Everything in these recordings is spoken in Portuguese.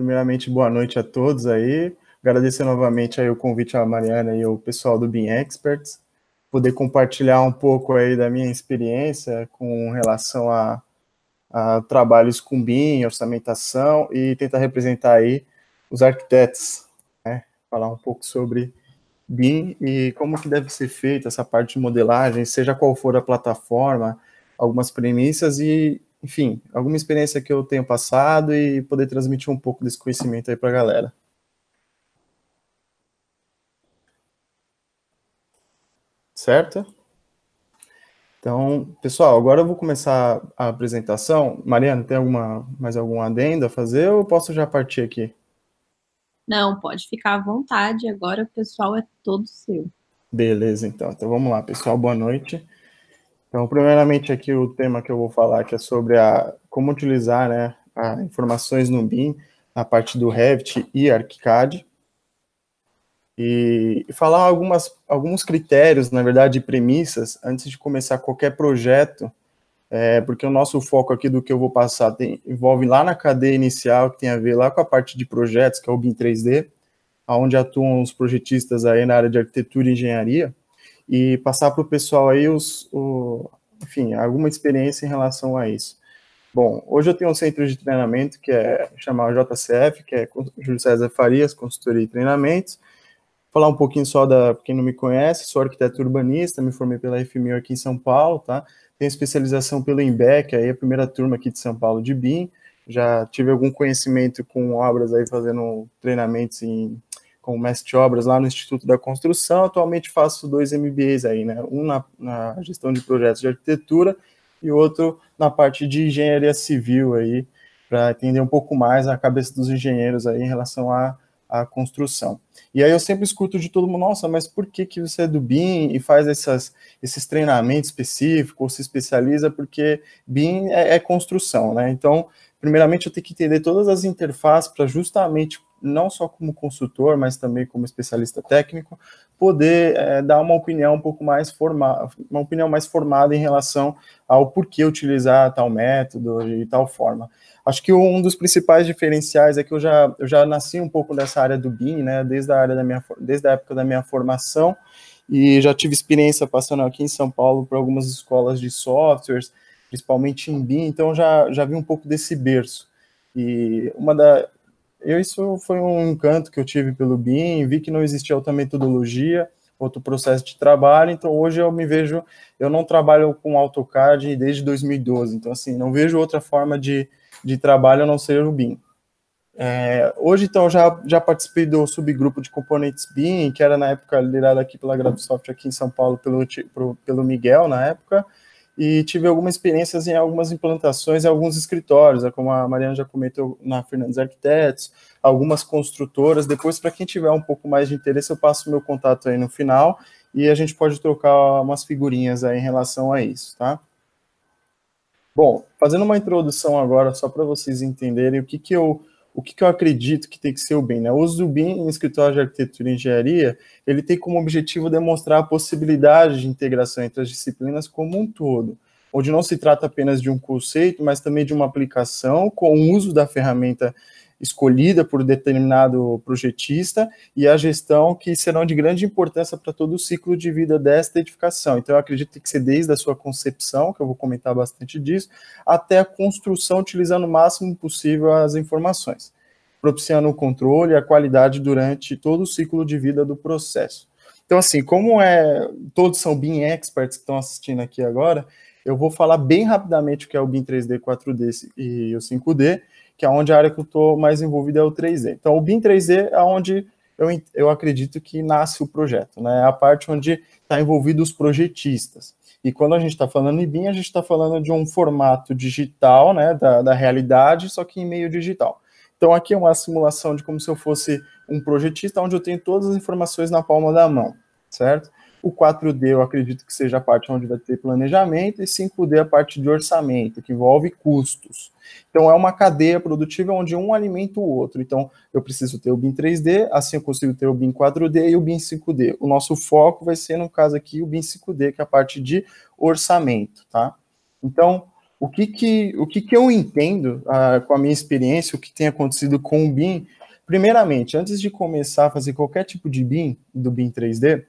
Primeiramente, boa noite a todos aí. Agradecer novamente aí o convite à Mariana e o pessoal do Bean Experts, poder compartilhar um pouco aí da minha experiência com relação a, a trabalhos com BIM, orçamentação e tentar representar aí os arquitetos, né? Falar um pouco sobre BIM e como que deve ser feita essa parte de modelagem, seja qual for a plataforma, algumas premissas e enfim, alguma experiência que eu tenho passado e poder transmitir um pouco desse conhecimento aí para a galera. Certo? Então, pessoal, agora eu vou começar a apresentação. Mariana, tem alguma, mais algum adendo a fazer ou posso já partir aqui? Não, pode ficar à vontade. Agora o pessoal é todo seu. Beleza, então. Então vamos lá, pessoal. Boa noite. Então, primeiramente aqui o tema que eu vou falar que é sobre a como utilizar, né, a informações no BIM, a parte do Revit e ArchiCAD. E, e falar algumas alguns critérios, na verdade, de premissas antes de começar qualquer projeto, é, porque o nosso foco aqui do que eu vou passar tem, envolve lá na cadeia inicial, que tem a ver lá com a parte de projetos, que é o BIM 3D, onde atuam os projetistas aí na área de arquitetura e engenharia e passar para o pessoal aí os, o, enfim, alguma experiência em relação a isso. Bom, hoje eu tenho um centro de treinamento que é chamado JCF, que é Júlio César Farias, consultoria e treinamentos. Falar um pouquinho só da quem não me conhece, sou arquiteto urbanista, me formei pela FMU aqui em São Paulo, tá? Tenho especialização pelo IMBEC, aí a primeira turma aqui de São Paulo de BIM. Já tive algum conhecimento com obras aí fazendo treinamentos em como mestre de obras lá no Instituto da Construção. Atualmente faço dois MBAs aí, né? Um na, na gestão de projetos de arquitetura e outro na parte de engenharia civil aí, para entender um pouco mais a cabeça dos engenheiros aí em relação à, à construção. E aí eu sempre escuto de todo mundo, nossa, mas por que, que você é do BIM e faz essas, esses treinamentos específicos, ou se especializa, porque BIM é, é construção, né? Então, primeiramente eu tenho que entender todas as interfaces para justamente não só como consultor, mas também como especialista técnico, poder é, dar uma opinião um pouco mais formada, uma opinião mais formada em relação ao porquê utilizar tal método e tal forma. Acho que um dos principais diferenciais é que eu já, eu já nasci um pouco dessa área do BIM, né, desde a área da minha, desde a época da minha formação, e já tive experiência passando aqui em São Paulo por algumas escolas de softwares, principalmente em BIM, então já, já vi um pouco desse berço. E uma da, eu, isso foi um encanto que eu tive pelo BIM, vi que não existia outra metodologia, outro processo de trabalho, então hoje eu me vejo, eu não trabalho com AutoCAD desde 2012, então assim, não vejo outra forma de, de trabalho a não ser o BIM. É, hoje, então, já, já participei do subgrupo de componentes BIM, que era na época liderado aqui pela Graphisoft aqui em São Paulo, pelo, pelo Miguel, na época, e tive algumas experiências em algumas implantações em alguns escritórios, né, como a Mariana já comentou na Fernandes Arquitetos, algumas construtoras. Depois, para quem tiver um pouco mais de interesse, eu passo meu contato aí no final e a gente pode trocar umas figurinhas aí em relação a isso, tá? Bom, fazendo uma introdução agora, só para vocês entenderem o que, que eu o que, que, eu acredito que tem que ser o BIM? Né? O uso do BIM em escritório de arquitetura e engenharia, ele tem como objetivo demonstrar a possibilidade de integração entre as disciplinas como um todo, onde não se trata apenas de um conceito, mas também de uma aplicação com o uso da ferramenta escolhida por determinado projetista e a gestão que serão de grande importância para todo o ciclo de vida desta edificação. Então, eu acredito que tem ser desde a sua concepção, que eu vou comentar bastante disso, até a construção, utilizando o máximo possível as informações, propiciando o controle e a qualidade durante todo o ciclo de vida do processo. Então, assim, como é todos são BIM experts que estão assistindo aqui agora, eu vou falar bem rapidamente o que é o BIM 3D, 4D e o 5D, que é onde a área que eu estou mais envolvida é o 3D. Então, o BIM 3D é onde eu, eu acredito que nasce o projeto, né? É a parte onde está envolvido os projetistas. E quando a gente está falando em BIM, a gente está falando de um formato digital, né, da, da realidade, só que em meio digital. Então, aqui é uma simulação de como se eu fosse um projetista, onde eu tenho todas as informações na palma da mão, certo? O 4D eu acredito que seja a parte onde vai ter planejamento, e 5D a parte de orçamento, que envolve custos. Então é uma cadeia produtiva onde um alimenta o outro. Então eu preciso ter o BIM 3D, assim eu consigo ter o BIM 4D e o BIM 5D. O nosso foco vai ser, no caso aqui, o BIM 5D, que é a parte de orçamento, tá? Então, o que que, o que, que eu entendo ah, com a minha experiência, o que tem acontecido com o BIM? Primeiramente, antes de começar a fazer qualquer tipo de BIM, do BIM 3D,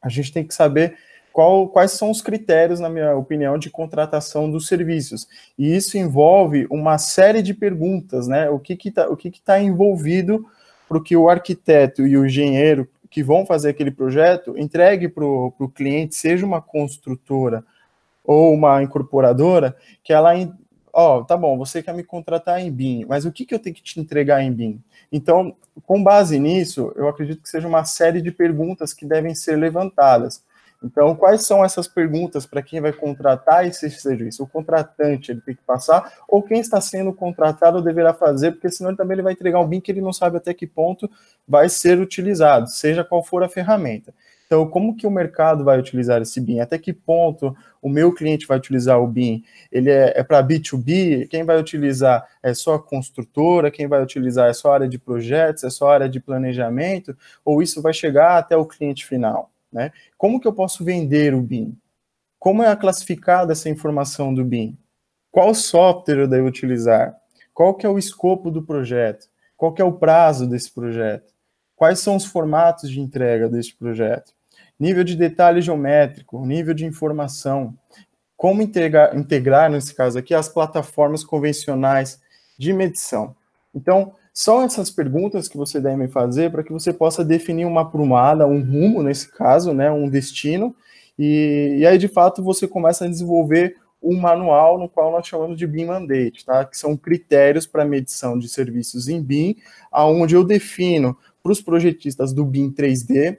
a gente tem que saber qual, quais são os critérios, na minha opinião, de contratação dos serviços. E isso envolve uma série de perguntas, né? O que está que tá, o que que tá envolvido para que o arquiteto e o engenheiro que vão fazer aquele projeto entregue para o cliente, seja uma construtora ou uma incorporadora, que ela, ó, oh, tá bom, você quer me contratar em BIM, mas o que, que eu tenho que te entregar em BIM? Então, com base nisso, eu acredito que seja uma série de perguntas que devem ser levantadas. Então, quais são essas perguntas para quem vai contratar esse serviço? O contratante ele tem que passar, ou quem está sendo contratado deverá fazer, porque senão ele também ele vai entregar um BIM que ele não sabe até que ponto vai ser utilizado, seja qual for a ferramenta. Então, como que o mercado vai utilizar esse BIM? Até que ponto o meu cliente vai utilizar o BIM? Ele é, é para B2B? Quem vai utilizar é só a construtora? Quem vai utilizar é só a área de projetos? É só a área de planejamento? Ou isso vai chegar até o cliente final? Né? Como que eu posso vender o BIM? Como é classificada essa informação do BIM? Qual software eu devo utilizar? Qual que é o escopo do projeto? Qual que é o prazo desse projeto? Quais são os formatos de entrega deste projeto? nível de detalhe geométrico, nível de informação, como integrar, integrar, nesse caso aqui, as plataformas convencionais de medição. Então, são essas perguntas que você deve fazer para que você possa definir uma aprumada, um rumo, nesse caso, né, um destino, e, e aí, de fato, você começa a desenvolver um manual no qual nós chamamos de BIM Mandate, tá? que são critérios para medição de serviços em BIM, aonde eu defino para os projetistas do BIM 3D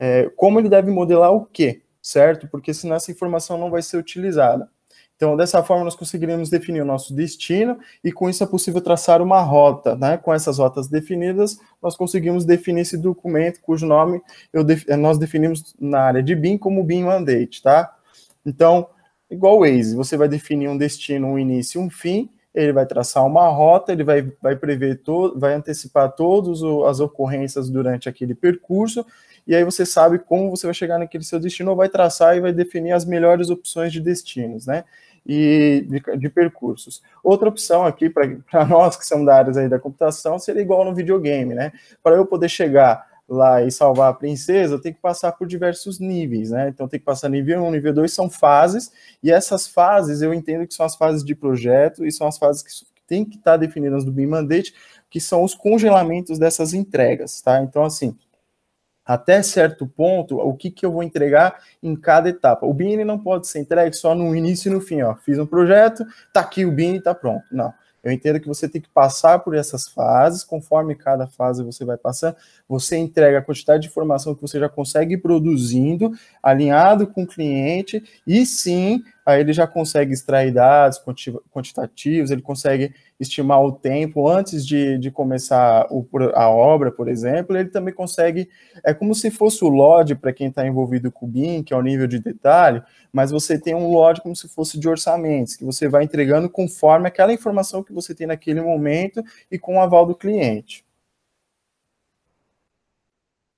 é, como ele deve modelar o quê, certo? Porque senão essa informação não vai ser utilizada. Então, dessa forma, nós conseguiremos definir o nosso destino e com isso é possível traçar uma rota. Né? Com essas rotas definidas, nós conseguimos definir esse documento cujo nome def eh, nós definimos na área de BIM como BIM Mandate, tá? Então, igual o Waze, você vai definir um destino, um início um fim, ele vai traçar uma rota, ele vai, vai prever, todo, vai antecipar todas as ocorrências durante aquele percurso e aí você sabe como você vai chegar naquele seu destino, ou vai traçar e vai definir as melhores opções de destinos, né? E de, de percursos. Outra opção aqui para nós que somos da área aí da computação seria igual no videogame, né? Para eu poder chegar lá e salvar a princesa, tem que passar por diversos níveis, né? Então tem que passar nível 1, nível 2 são fases, e essas fases eu entendo que são as fases de projeto e são as fases que tem que estar tá definidas do BIM Mandate, que são os congelamentos dessas entregas, tá? Então, assim, até certo ponto, o que, que eu vou entregar em cada etapa. O BIM não pode ser entregue só no início e no fim, ó. Fiz um projeto, tá aqui o BIM está tá pronto. Não. Eu entendo que você tem que passar por essas fases, conforme cada fase você vai passando, você entrega a quantidade de informação que você já consegue ir produzindo, alinhado com o cliente, e sim aí ele já consegue extrair dados quantitativos, ele consegue estimar o tempo antes de, de começar o, a obra, por exemplo, ele também consegue, é como se fosse o LOD para quem está envolvido com o BIM, que é o nível de detalhe, mas você tem um LOD como se fosse de orçamentos, que você vai entregando conforme aquela informação que você tem naquele momento e com o aval do cliente.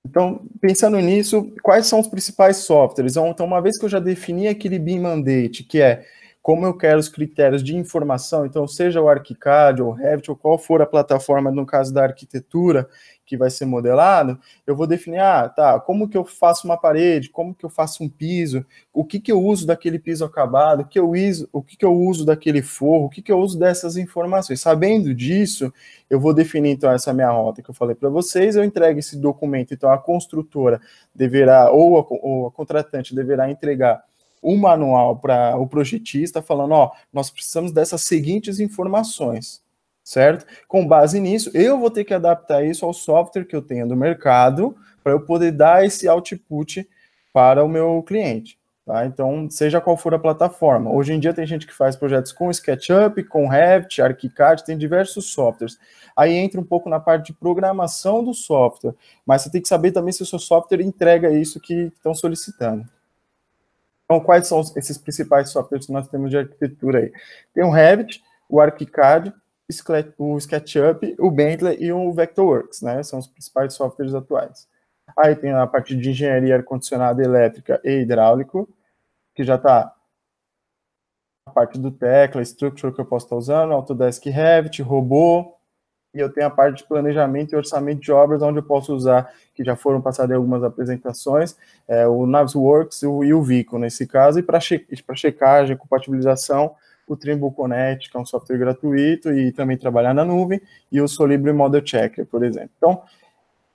Então, pensando nisso, quais são os principais softwares? Então, uma vez que eu já defini aquele BIM mandate, que é como eu quero os critérios de informação, então seja o ArchiCAD ou o Revit ou qual for a plataforma no caso da arquitetura que vai ser modelado, eu vou definir, ah, tá, como que eu faço uma parede, como que eu faço um piso, o que que eu uso daquele piso acabado, o que eu uso, o que que eu uso daquele forro, o que que eu uso dessas informações. Sabendo disso, eu vou definir então essa minha rota que eu falei para vocês, eu entrego esse documento, então a construtora deverá ou a, ou a contratante deverá entregar um manual para o projetista falando, ó, nós precisamos dessas seguintes informações, certo? Com base nisso, eu vou ter que adaptar isso ao software que eu tenho do mercado para eu poder dar esse output para o meu cliente. Tá? Então, seja qual for a plataforma. Hoje em dia tem gente que faz projetos com SketchUp, com Revit, ArchiCAD, tem diversos softwares. Aí entra um pouco na parte de programação do software, mas você tem que saber também se o seu software entrega isso que estão solicitando. Então, quais são esses principais softwares que nós temos de arquitetura aí? Tem o Revit, o ArchiCAD, o SketchUp, o Bentley e o Vectorworks, né? São os principais softwares atuais. Aí tem a parte de engenharia ar condicionada, elétrica e hidráulico, que já está a parte do tecla, structure que eu posso estar tá usando, Autodesk Revit, robô, e eu tenho a parte de planejamento e orçamento de obras, onde eu posso usar, que já foram passadas algumas apresentações, é, o Navisworks e o, e o Vico, nesse caso, e para che checagem, compatibilização, o Trimble Connect, que é um software gratuito e também trabalhar na nuvem, e o Solibri Model Checker, por exemplo. Então,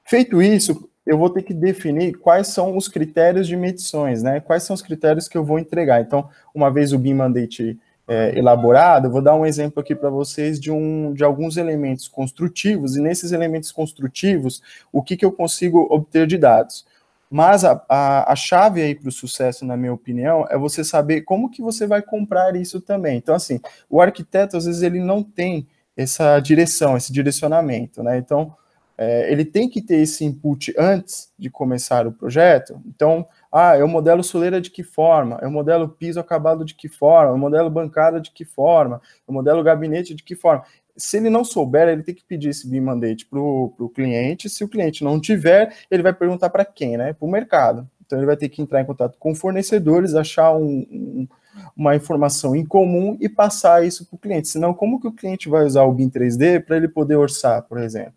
feito isso, eu vou ter que definir quais são os critérios de medições, né? Quais são os critérios que eu vou entregar. Então, uma vez o BIM Mandate é, elaborado, vou dar um exemplo aqui para vocês de, um, de alguns elementos construtivos, e nesses elementos construtivos, o que, que eu consigo obter de dados. Mas a, a, a chave aí para o sucesso, na minha opinião, é você saber como que você vai comprar isso também. Então, assim, o arquiteto, às vezes, ele não tem essa direção, esse direcionamento, né? Então, é, ele tem que ter esse input antes de começar o projeto. Então, ah, eu modelo soleira de que forma? Eu modelo piso acabado de que forma? Eu modelo bancada de que forma? Eu modelo gabinete de que forma? Se ele não souber, ele tem que pedir esse BIM mandate para o cliente. Se o cliente não tiver, ele vai perguntar para quem, né? Para o mercado. Então ele vai ter que entrar em contato com fornecedores, achar um, um, uma informação em comum e passar isso para o cliente. Senão, como que o cliente vai usar o BIM 3D para ele poder orçar, por exemplo?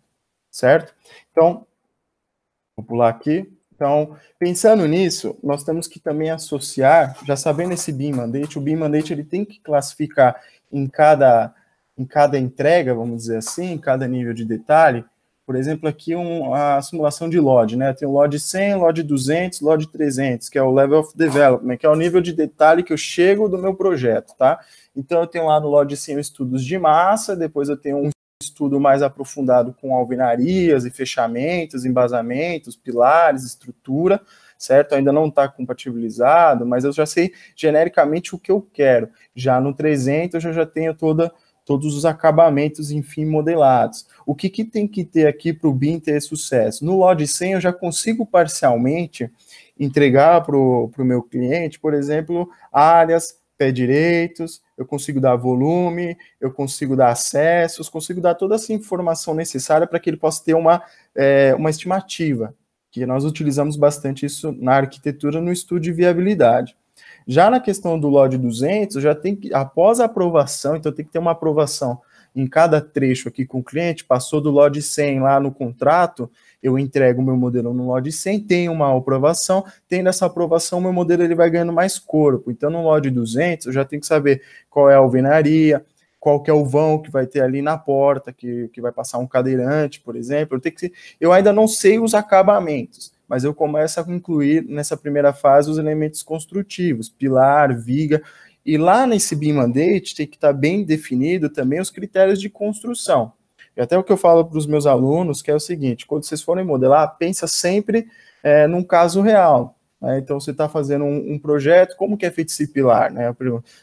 Certo? Então, vou pular aqui. Então, pensando nisso, nós temos que também associar, já sabendo esse BIM Mandate, o BIM Mandate ele tem que classificar em cada, em cada entrega, vamos dizer assim, em cada nível de detalhe, por exemplo, aqui um, a simulação de LOD, né? Tem o LOD 100, LOD 200, LOD 300, que é o Level of Development, que é o nível de detalhe que eu chego do meu projeto, tá? Então, eu tenho lá no LOD 100 estudos de massa, depois eu tenho um estudo mais aprofundado com alvenarias e fechamentos, embasamentos, pilares, estrutura, certo? Ainda não está compatibilizado, mas eu já sei genericamente o que eu quero. Já no 300 eu já tenho toda todos os acabamentos, enfim, modelados. O que, que tem que ter aqui para o BIM ter sucesso? No LOD 100 eu já consigo parcialmente entregar para o meu cliente, por exemplo, áreas, pé direitos, eu consigo dar volume, eu consigo dar acessos, consigo dar toda essa informação necessária para que ele possa ter uma, é, uma estimativa, que nós utilizamos bastante isso na arquitetura no estudo de viabilidade. Já na questão do LOD 200, já tem que, após a aprovação, então tem que ter uma aprovação em cada trecho aqui com o cliente, passou do LOD 100 lá no contrato, eu entrego o meu modelo no LOD 100, tem uma aprovação, tendo essa aprovação, meu modelo ele vai ganhando mais corpo. Então, no LOD 200, eu já tenho que saber qual é a alvenaria, qual que é o vão que vai ter ali na porta, que, que vai passar um cadeirante, por exemplo. Eu, tenho que, eu ainda não sei os acabamentos, mas eu começo a incluir nessa primeira fase os elementos construtivos, pilar, viga, e lá nesse BIM Mandate tem que estar bem definido também os critérios de construção. E até o que eu falo para os meus alunos, que é o seguinte, quando vocês forem modelar, pensa sempre é, num caso real. Né? Então, você está fazendo um, um, projeto, como que é feito esse pilar? Né?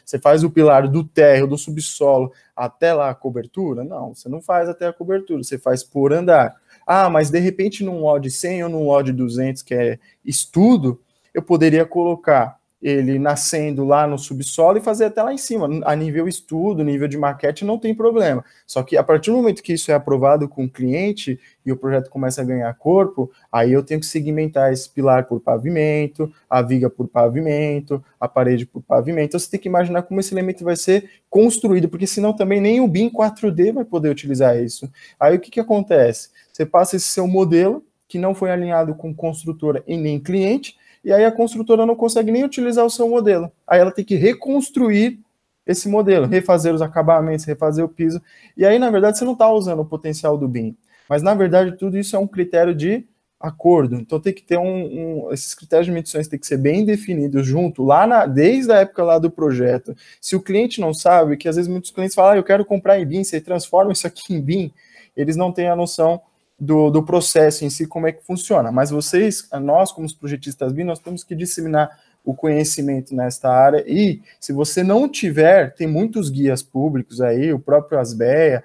Você faz o pilar do térreo, do subsolo, até lá a cobertura? Não, você não faz até a cobertura, você faz por andar. Ah, mas de repente num LOD 100 ou num LOD 200, que é estudo, eu poderia colocar ele nascendo lá no subsolo e fazer até lá em cima. A nível estudo, nível de maquete, não tem problema. Só que a partir do momento que isso é aprovado com o cliente e o projeto começa a ganhar corpo, aí eu tenho que segmentar esse pilar por pavimento, a viga por pavimento, a parede por pavimento. Então você tem que imaginar como esse elemento vai ser construído, porque senão também nem o BIM 4D vai poder utilizar isso. Aí o que, que acontece? Você passa esse seu modelo, que não foi alinhado com construtora e nem cliente, e aí a construtora não consegue nem utilizar o seu modelo. Aí ela tem que reconstruir esse modelo, refazer os acabamentos, refazer o piso. E aí, na verdade, você não está usando o potencial do BIM. Mas, na verdade, tudo isso é um critério de acordo. Então, tem que ter um, um esses critérios de medições tem que ser bem definidos junto, lá na, desde a época lá do projeto. Se o cliente não sabe, que às vezes muitos clientes falam, ah, eu quero comprar em BIM, você transforma isso aqui em BIM, eles não têm a noção do, do processo em si, como é que funciona. Mas vocês, nós como os projetistas BIM, nós temos que disseminar o conhecimento nesta área. E se você não tiver, tem muitos guias públicos aí, o próprio Asbeia,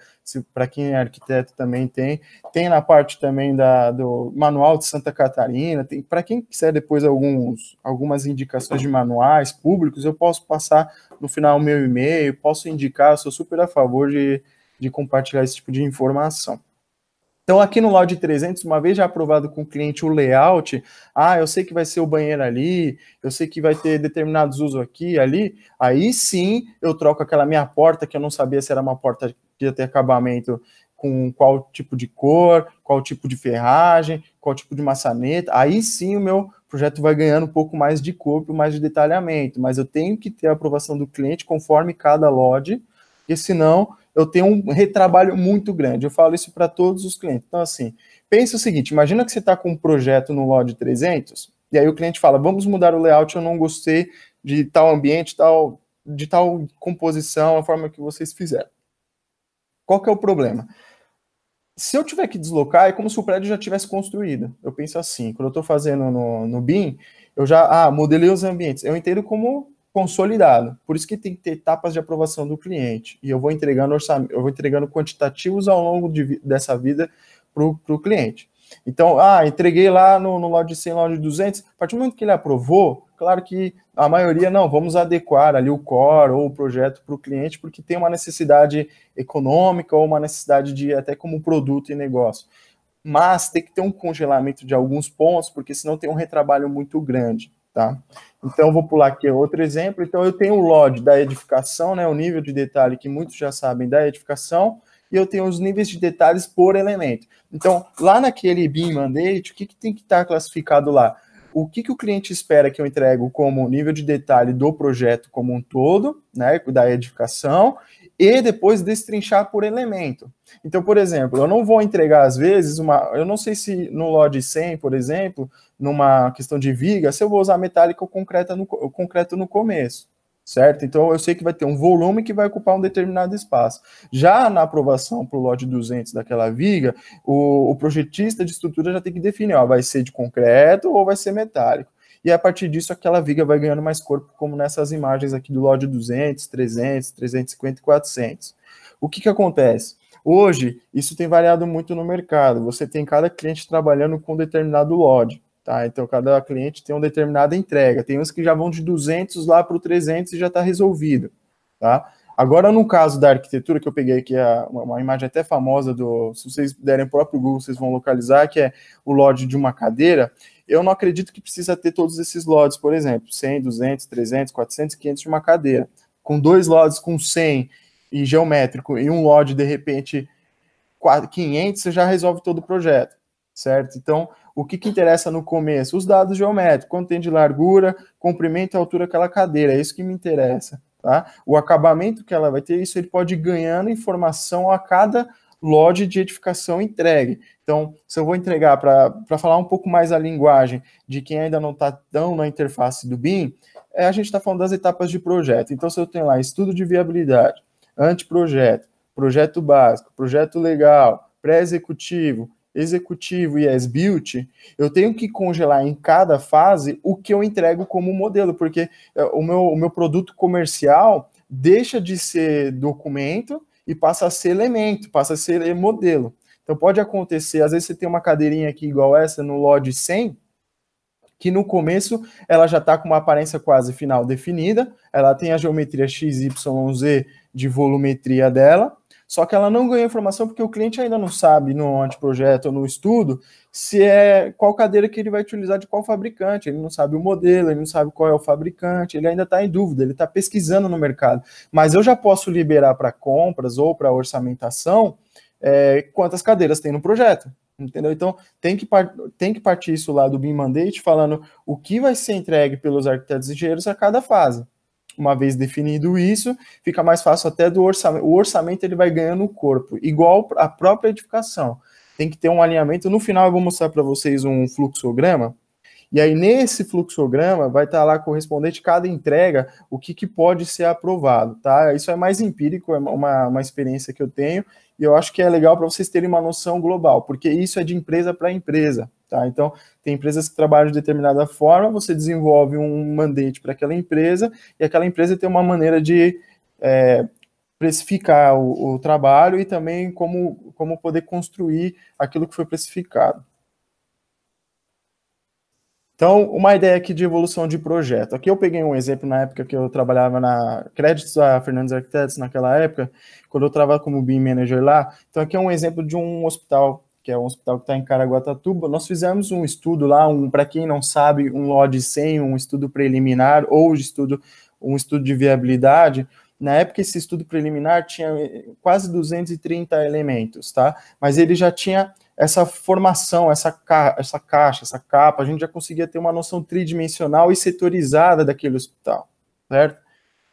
para quem é arquiteto também tem, tem na parte também da, do Manual de Santa Catarina, tem para quem quiser depois alguns, algumas indicações de manuais públicos, eu posso passar no final o meu e-mail, posso indicar, sou super a favor de, de compartilhar esse tipo de informação. Então, aqui no Loud 300, uma vez já aprovado com o cliente o layout, ah, eu sei que vai ser o banheiro ali, eu sei que vai ter determinados usos aqui ali, aí sim eu troco aquela minha porta, que eu não sabia se era uma porta que ia ter acabamento com qual tipo de cor, qual tipo de ferragem, qual tipo de maçaneta, aí sim o meu projeto vai ganhando um pouco mais de corpo, mais de detalhamento, mas eu tenho que ter a aprovação do cliente conforme cada LOD, porque senão eu tenho um retrabalho muito grande. Eu falo isso para todos os clientes. Então, assim, pensa o seguinte: imagina que você está com um projeto no LOD 300, e aí o cliente fala, vamos mudar o layout, eu não gostei de tal ambiente, tal, de tal composição, a forma que vocês fizeram. Qual que é o problema? Se eu tiver que deslocar, é como se o prédio já tivesse construído. Eu penso assim, quando eu estou fazendo no, no BIM, eu já ah, modelei os ambientes. Eu entendo como consolidado. Por isso que tem que ter etapas de aprovação do cliente. E eu vou entregando orçamento, eu vou entregando quantitativos ao longo de, dessa vida para o cliente. Então, ah, entreguei lá no, no lote de 100, lote de 200. A partir do momento que ele aprovou, claro que a maioria não, vamos adequar ali o core ou o projeto para o cliente, porque tem uma necessidade econômica ou uma necessidade de até como produto e negócio. Mas tem que ter um congelamento de alguns pontos, porque senão tem um retrabalho muito grande. Tá? Então, vou pular aqui outro exemplo. Então, eu tenho o LOD da edificação, né, o nível de detalhe que muitos já sabem da edificação, e eu tenho os níveis de detalhes por elemento. Então, lá naquele BIM Mandate, o que, que tem que estar tá classificado lá? O que, que o cliente espera que eu entrego como nível de detalhe do projeto como um todo, né, da edificação, e depois destrinchar por elemento. Então, por exemplo, eu não vou entregar às vezes uma. Eu não sei se no LOD 100, por exemplo, numa questão de viga, se eu vou usar metálico ou no, concreto no começo certo? Então eu sei que vai ter um volume que vai ocupar um determinado espaço. Já na aprovação para o LOD 200 daquela viga, o, o, projetista de estrutura já tem que definir, ó, vai ser de concreto ou vai ser metálico e a partir disso aquela viga vai ganhando mais corpo, como nessas imagens aqui do Lodge 200, 300, 350 e 400. O que, que acontece? Hoje, isso tem variado muito no mercado. Você tem cada cliente trabalhando com um determinado Lodge, Tá, então, cada cliente tem uma determinada entrega. Tem uns que já vão de 200 lá para o 300 e já está resolvido. Tá? Agora, no caso da arquitetura, que eu peguei aqui a, uma imagem até famosa do. Se vocês derem o próprio Google, vocês vão localizar, que é o lote de uma cadeira eu não acredito que precisa ter todos esses lotes, por exemplo, 100, 200, 300, 400, 500 de uma cadeira. Com dois lotes com 100 e geométrico e um lote, de repente, 500, você já resolve todo o projeto, certo? Então, o que, que interessa no começo? Os dados geométricos, quanto tem de largura, comprimento e altura daquela cadeira, é isso que me interessa, tá? O acabamento que ela vai ter, isso ele pode ir ganhando informação a cada lote de edificação entregue. Então, se eu vou entregar para falar um pouco mais a linguagem de quem ainda não está tão na interface do BIM, é, a gente está falando das etapas de projeto. Então, se eu tenho lá estudo de viabilidade, anteprojeto, projeto básico, projeto legal, pré-executivo, executivo e as-built, eu tenho que congelar em cada fase o que eu entrego como modelo, porque é, o meu, o meu produto comercial deixa de ser documento e passa a ser elemento, passa a ser modelo. Então pode acontecer, às vezes você tem uma cadeirinha aqui igual essa no LOD 100, que no começo ela já está com uma aparência quase final definida, ela tem a geometria x, y, z de volumetria dela, só que ela não ganha informação porque o cliente ainda não sabe no anteprojeto ou no estudo se é qual cadeira que ele vai utilizar de qual fabricante. Ele não sabe o modelo, ele não sabe qual é o fabricante, ele ainda está em dúvida, ele está pesquisando no mercado. Mas eu já posso liberar para compras ou para orçamentação é, quantas cadeiras tem no projeto. Entendeu? Então tem que, tem que partir isso lá do BIM Mandate falando o que vai ser entregue pelos arquitetos e engenheiros a cada fase uma vez definido isso, fica mais fácil até do orçamento. O orçamento ele vai ganhando corpo, igual a própria edificação. Tem que ter um alinhamento. No final eu vou mostrar para vocês um fluxograma. E aí nesse fluxograma vai estar tá lá correspondente cada entrega, o que, que pode ser aprovado, tá? Isso é mais empírico, é uma, uma experiência que eu tenho e eu acho que é legal para vocês terem uma noção global, porque isso é de empresa para empresa. Tá? Então, tem empresas que trabalham de determinada forma, você desenvolve um mandate para aquela empresa e aquela empresa tem uma maneira de é, precificar o, o, trabalho e também como, como poder construir aquilo que foi precificado. Então, uma ideia aqui de evolução de projeto. Aqui eu peguei um exemplo na época que eu trabalhava na Créditos a Fernandes Arquitetos, naquela época, quando eu trabalhava como BIM Manager lá. Então, aqui é um exemplo de um hospital que é um hospital que está em Caraguatatuba, nós fizemos um estudo lá, um para quem não sabe, um LOD 100, um estudo preliminar ou estudo, um estudo de viabilidade. Na época, esse estudo preliminar tinha eh, quase 230 elementos, tá? Mas ele já tinha essa formação, essa, ca essa caixa, essa capa, a gente já conseguia ter uma noção tridimensional e setorizada daquele hospital, certo?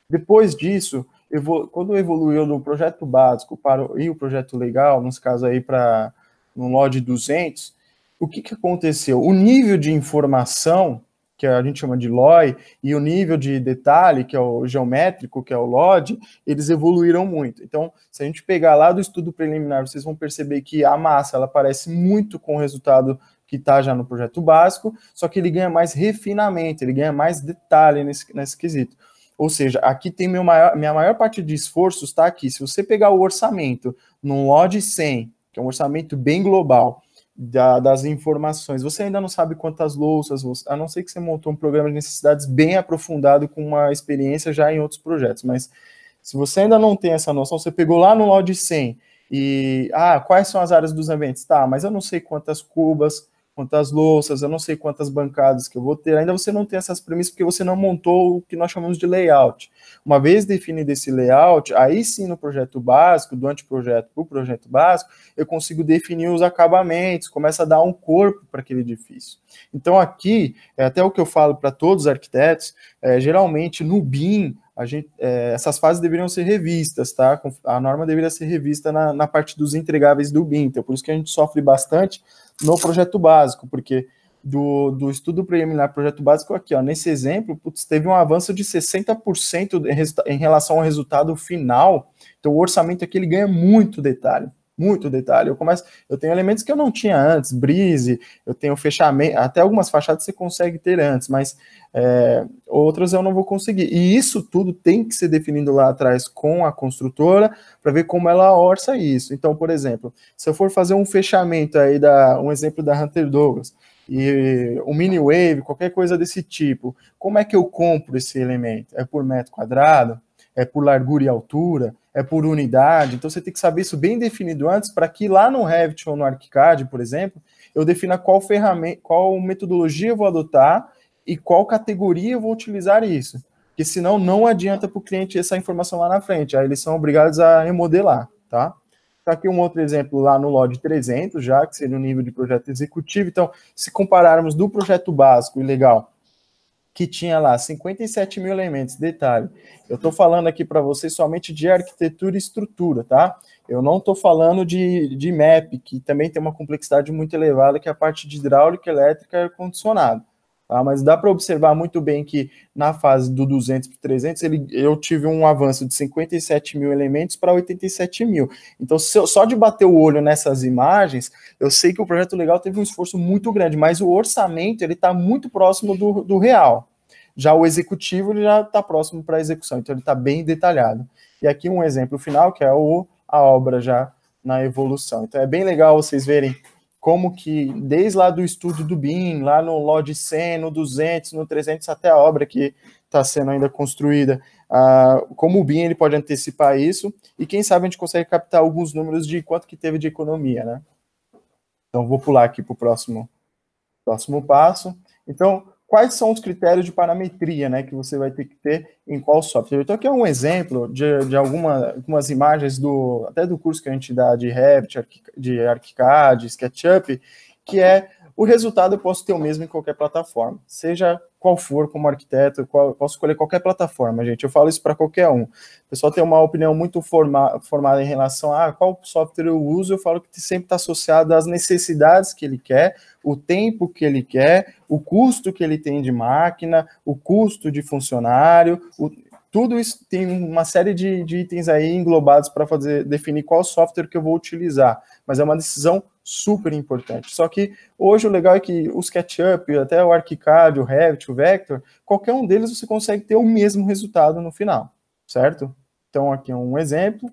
Depois disso, evol quando evoluiu do projeto básico para e o projeto legal, nos casos aí para no LOD 200, o que, que aconteceu? O nível de informação, que a gente chama de LOI, e o nível de detalhe, que é o geométrico, que é o LOD, eles evoluíram muito. Então, se a gente pegar lá do estudo preliminar, vocês vão perceber que a massa ela parece muito com o resultado que está já no projeto básico, só que ele ganha mais refinamento, ele ganha mais detalhe nesse, nesse quesito. Ou seja, aqui tem meu maior, minha maior parte de esforço está aqui. Se você pegar o orçamento num LOD 100 que é um orçamento bem global da, das informações. Você ainda não sabe quantas louças, a não ser que você montou um programa de necessidades bem aprofundado com uma experiência já em outros projetos, mas se você ainda não tem essa noção, você pegou lá no LOD 100 e, ah, quais são as áreas dos ambientes? Tá, mas eu não sei quantas cubas, quantas louças, eu não sei quantas bancadas que eu vou ter. Ainda você não tem essas premissas porque você não montou o que nós chamamos de layout. Uma vez definido esse layout, aí sim no projeto básico, do anteprojeto para o projeto básico, eu consigo definir os acabamentos, começa a dar um corpo para aquele edifício. Então aqui, é até o que eu falo para todos os arquitetos, é, geralmente no BIM, Gente, é, essas fases deveriam ser revistas, tá? A norma deveria ser revista na, na, parte dos entregáveis do BIM, então por isso que a gente sofre bastante no projeto básico, porque do, do estudo preliminar projeto básico aqui, ó, nesse exemplo, putz, teve um avanço de 60% em, em relação ao resultado final. Então, o orçamento aqui ele ganha muito detalhe muito detalhe. Eu começo, eu tenho elementos que eu não tinha antes, brise, eu tenho fechamento, até algumas fachadas você consegue ter antes, mas é, outras eu não vou conseguir. E isso tudo tem que ser definido lá atrás com a construtora para ver como ela orça isso. Então, por exemplo, se eu for fazer um fechamento aí da um exemplo da Hunter Douglas e um mini wave, qualquer coisa desse tipo, como é que eu compro esse elemento? É por metro quadrado? é por largura e altura, é por unidade. Então você tem que saber isso bem definido antes para que lá no Revit ou no ArchiCAD, por exemplo, eu defina qual ferramenta, qual metodologia eu vou adotar e qual categoria eu vou utilizar isso. Porque senão não adianta para o cliente essa informação lá na frente. Aí eles são obrigados a remodelar, tá? Está aqui um outro exemplo lá no LOD 300, já que seria o nível de projeto executivo. Então, se compararmos do projeto básico e legal que tinha lá 57 mil elementos. Detalhe, eu estou falando aqui para vocês somente de arquitetura e estrutura, tá? Eu não estou falando de, de MAP, que também tem uma complexidade muito elevada, que é a parte de hidráulica, elétrica e ar-condicionado. Tá? Mas dá para observar muito bem que na fase do 200 para 300, ele, eu tive um avanço de 57 mil elementos para 87 mil. Então, eu, só de bater o olho nessas imagens, eu sei que o projeto legal teve um esforço muito grande, mas o orçamento ele está muito próximo do, do real. Já o executivo ele já está próximo para a execução, então ele está bem detalhado. E aqui um exemplo final, que é o, a obra já na evolução. Então é bem legal vocês verem como que, desde lá do estudo do BIM, lá no LOD 100, no 200, no 300, até a obra que está sendo ainda construída, uh, como o BIM ele pode antecipar isso, e quem sabe a gente consegue captar alguns números de quanto que teve de economia, né? Então, vou pular aqui para o próximo, próximo passo. Então, quais são os critérios de parametria né, que você vai ter que ter em qual software. Então, aqui é um exemplo de, de alguma, algumas imagens do até do curso que a gente dá de Revit, de ArchiCAD, SketchUp, que é o resultado eu posso ter o mesmo em qualquer plataforma, seja qual for, como arquiteto, qual, posso escolher qualquer plataforma, gente. Eu falo isso para qualquer um. O pessoal tem uma opinião muito forma, formada em relação a ah, qual software eu uso. Eu falo que sempre está associado às necessidades que ele quer, o tempo que ele quer, o custo que ele tem de máquina, o custo de funcionário. O, tudo isso tem uma série de, de itens aí englobados para fazer definir qual software que eu vou utilizar, mas é uma decisão super importante. Só que hoje o legal é que os SketchUp, até o ArchiCAD, o Revit, o Vector, qualquer um deles você consegue ter o mesmo resultado no final, certo? Então aqui é um exemplo.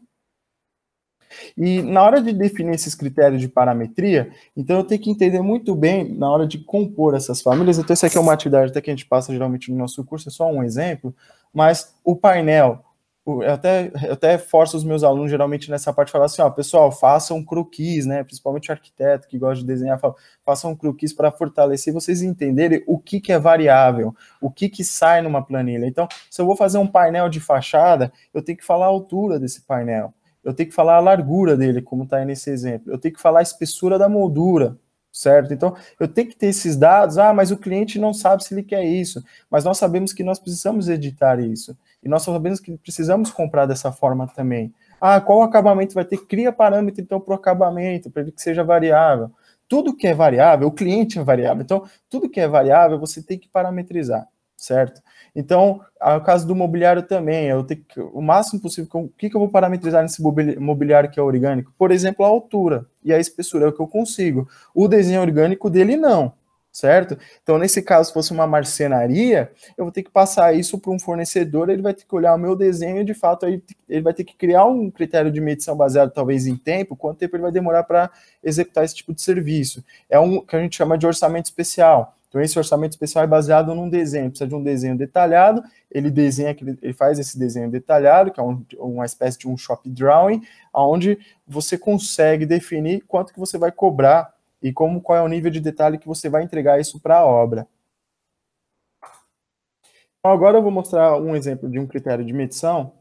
E na hora de definir esses critérios de parametria, então eu tenho que entender muito bem na hora de compor essas famílias. Então, isso aqui é uma atividade até que a gente passa geralmente no nosso curso, é só um exemplo, mas o painel, eu até, eu até forço os meus alunos geralmente nessa parte falar assim, ó, pessoal, façam croquis, né? Principalmente o arquiteto que gosta de desenhar, fala, façam croquis para fortalecer vocês entenderem o que, que é variável, o que, que sai numa planilha. Então, se eu vou fazer um painel de fachada, eu tenho que falar a altura desse painel, eu tenho que falar a largura dele, como está aí nesse exemplo, eu tenho que falar a espessura da moldura, certo? Então, eu tenho que ter esses dados. Ah, mas o cliente não sabe se ele quer isso. Mas nós sabemos que nós precisamos editar isso. E nós sabemos que precisamos comprar dessa forma também. Ah, qual acabamento vai ter? Cria parâmetro então para o acabamento, para ele que seja variável. Tudo que é variável, o cliente é variável. Então, tudo que é variável, você tem que parametrizar, certo? Então, ah, o caso do mobiliário também, eu tenho que, o máximo possível, o que, que eu vou parametrizar nesse mobiliário que é orgânico? Por exemplo, a altura e a espessura, é o que eu consigo. O desenho orgânico dele, não certo? Então, nesse caso, se fosse uma marcenaria, eu vou ter que passar isso para um fornecedor, ele vai ter que olhar o meu desenho e, de fato, ele vai ter que criar um critério de medição baseado, talvez, em tempo, quanto tempo ele vai demorar para executar esse tipo de serviço. É um que a gente chama de orçamento especial. Então, esse orçamento especial é baseado num desenho, precisa de um desenho detalhado, ele desenha, ele faz esse desenho detalhado, que é um, uma espécie de um shop drawing, onde você consegue definir quanto que você vai cobrar e como qual é o nível de detalhe que você vai entregar isso para a obra. Então, agora eu vou mostrar um exemplo de um critério de medição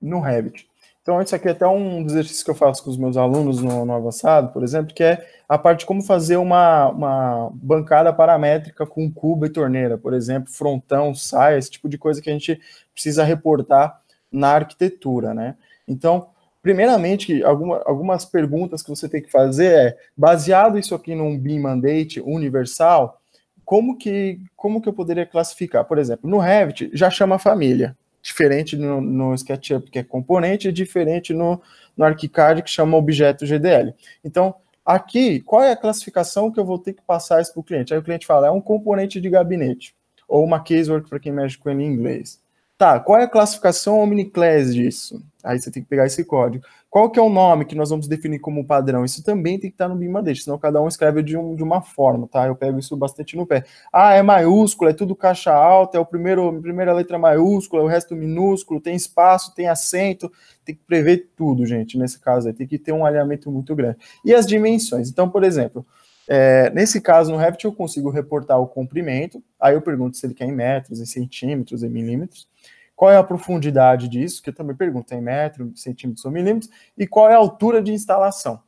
no Revit. Então, isso aqui é até um dos exercícios que eu faço com os meus alunos no, no avançado, por exemplo, que é a parte de como fazer uma, uma bancada paramétrica com cuba e torneira, por exemplo, frontão, saia, esse tipo de coisa que a gente precisa reportar na arquitetura, né? Então, primeiramente, alguma, algumas perguntas que você tem que fazer é, baseado isso aqui num BIM Mandate universal, como que, como que eu poderia classificar? Por exemplo, no Revit já chama família, diferente no, no SketchUp, que é componente, e diferente no, no ArchiCAD, que chama objeto GDL. Então, aqui, qual é a classificação que eu vou ter que passar isso para o cliente? Aí o cliente fala, é um componente de gabinete, ou uma casework para quem mexe com ele em inglês. Tá, qual é a classificação omniclass disso? Aí você tem que pegar esse código. Qual que é o nome que nós vamos definir como padrão? Isso também tem que estar no BIMADEX, senão cada um escreve de, um, de uma forma, tá? Eu pego isso bastante no pé. Ah, é maiúsculo, é tudo caixa alta, é o primeiro, primeira letra maiúscula, é o resto minúsculo, tem espaço, tem acento, tem que prever tudo, gente, nesse caso aí. Tem que ter um alinhamento muito grande. E as dimensões? Então, por exemplo, é, nesse caso, no Revit, eu consigo reportar o comprimento, aí eu pergunto se ele quer em metros, em centímetros, em milímetros. Qual é a profundidade disso, que eu também pergunto em metro, centímetros ou milímetros, e qual é a altura de instalação.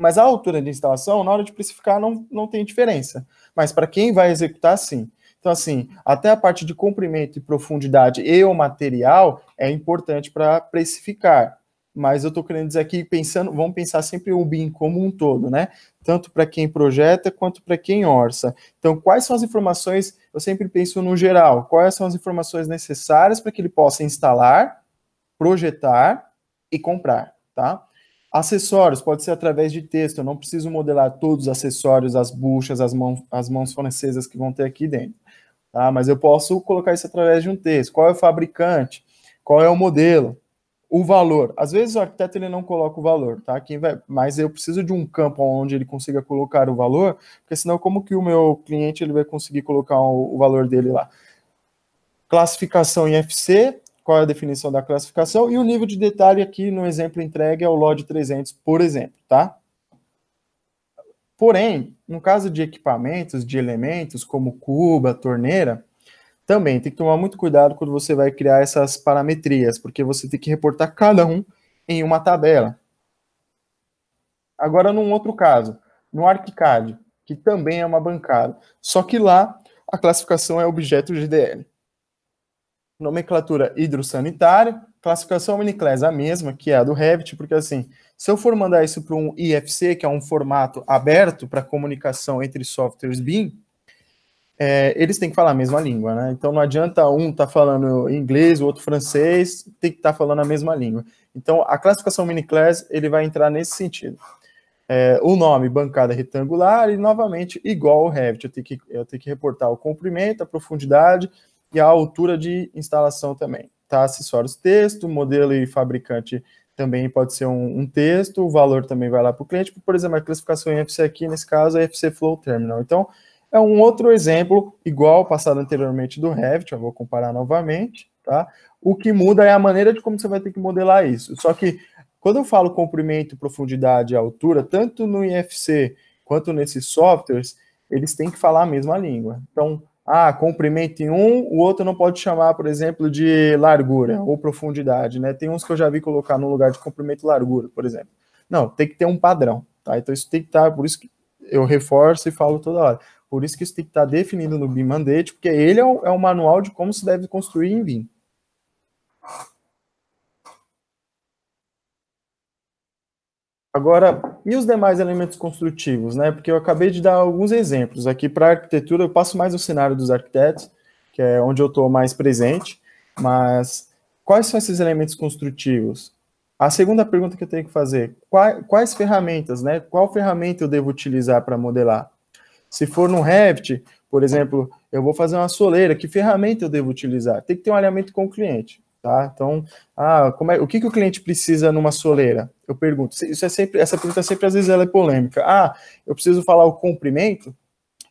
Mas a altura de instalação, na hora de precificar, não, não tem diferença. Mas para quem vai executar, sim. Então, assim, até a parte de comprimento e profundidade e o material é importante para precificar mas eu estou querendo dizer aqui, pensando, vamos pensar sempre o BIM como um todo, né? Tanto para quem projeta quanto para quem orça. Então, quais são as informações? Eu sempre penso no geral, quais são as informações necessárias para que ele possa instalar, projetar e comprar, tá? Acessórios, pode ser através de texto, eu não preciso modelar todos os acessórios, as buchas, as mãos, as mãos francesas que vão ter aqui dentro. Tá? Mas eu posso colocar isso através de um texto. Qual é o fabricante? Qual é o modelo? o valor. Às vezes o arquiteto ele não coloca o valor, tá? Quem vai, mas eu preciso de um campo onde ele consiga colocar o valor, porque senão como que o meu cliente ele vai conseguir colocar o, o valor dele lá? Classificação em FC, qual é a definição da classificação e o nível de detalhe aqui no exemplo entregue é o LOD 300, por exemplo, tá? Porém, no caso de equipamentos, de elementos como cuba, torneira, também tem que tomar muito cuidado quando você vai criar essas parametrias, porque você tem que reportar cada um em uma tabela. Agora, num outro caso, no ArchiCAD, que também é uma bancada, só que lá a classificação é objeto GDL. Nomenclatura hidrossanitária, classificação miniclass a mesma, que é a do Revit, porque assim, se eu for mandar isso para um IFC, que é um formato aberto para comunicação entre softwares BIM, é, eles têm que falar a mesma língua, né? Então não adianta um estar tá falando inglês, o outro francês, tem que estar tá falando a mesma língua. Então a classificação miniclass ele vai entrar nesse sentido. É, o nome bancada retangular e novamente igual ao Revit, eu tenho que, eu tenho que reportar o comprimento, a profundidade e a altura de instalação também. Tá? Acessórios texto, modelo e fabricante também pode ser um, um texto, o valor também vai lá para o cliente. Por exemplo, a classificação em FC aqui, nesse caso, é FC Flow Terminal. Então, é um outro exemplo, igual passado anteriormente do Revit, eu vou comparar novamente, tá? O que muda é a maneira de como você vai ter que modelar isso. Só que quando eu falo comprimento, profundidade e altura, tanto no IFC quanto nesses softwares, eles têm que falar a mesma língua. Então, ah, comprimento em um, o outro não pode chamar, por exemplo, de largura ou profundidade, né? Tem uns que eu já vi colocar no lugar de comprimento largura, por exemplo. Não, tem que ter um padrão, tá? Então isso tem que estar, tá, por isso que eu reforço e falo toda hora. Por isso que isso tem que estar tá definido no BIM Mandate, porque ele é o, é o manual de como se deve construir em BIM. Agora, e os demais elementos construtivos, né? Porque eu acabei de dar alguns exemplos aqui para arquitetura, eu passo mais o cenário dos arquitetos, que é onde eu estou mais presente, mas quais são esses elementos construtivos? A segunda pergunta que eu tenho que fazer, quais, quais ferramentas, né? Qual ferramenta eu devo utilizar para modelar? Se for num Revit, por exemplo, eu vou fazer uma soleira, que ferramenta eu devo utilizar? Tem que ter um alinhamento com o cliente. Tá? Então, ah, como é, o que, que o cliente precisa numa soleira? Eu pergunto. Isso é sempre, essa pergunta sempre, às vezes, ela é polêmica. Ah, eu preciso falar o comprimento?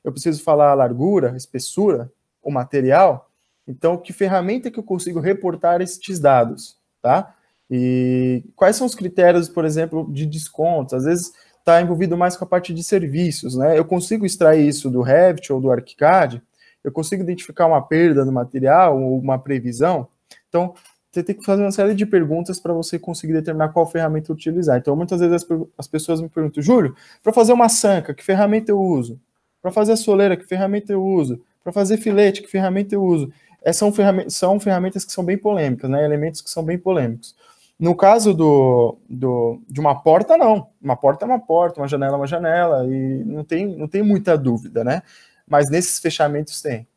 Eu preciso falar a largura, a espessura, o material? Então, que ferramenta que eu consigo reportar estes dados? Tá? E quais são os critérios, por exemplo, de desconto? Às vezes está envolvido mais com a parte de serviços, né? Eu consigo extrair isso do Revit ou do ArchiCAD, eu consigo identificar uma perda no material ou uma previsão. Então, você tem que fazer uma série de perguntas para você conseguir determinar qual ferramenta utilizar. Então, muitas vezes as, as pessoas me perguntam, Júlio, para fazer uma sanca, que ferramenta eu uso? Para fazer a soleira, que ferramenta eu uso? Para fazer filete, que ferramenta eu uso? Essas é, são, ferramentas, são ferramentas que são bem polêmicas, né? Elementos que são bem polêmicos. No caso do, do, de uma porta, não. Uma porta é uma porta, uma janela é uma janela, e não tem, não tem muita dúvida, né? Mas nesses fechamentos tem.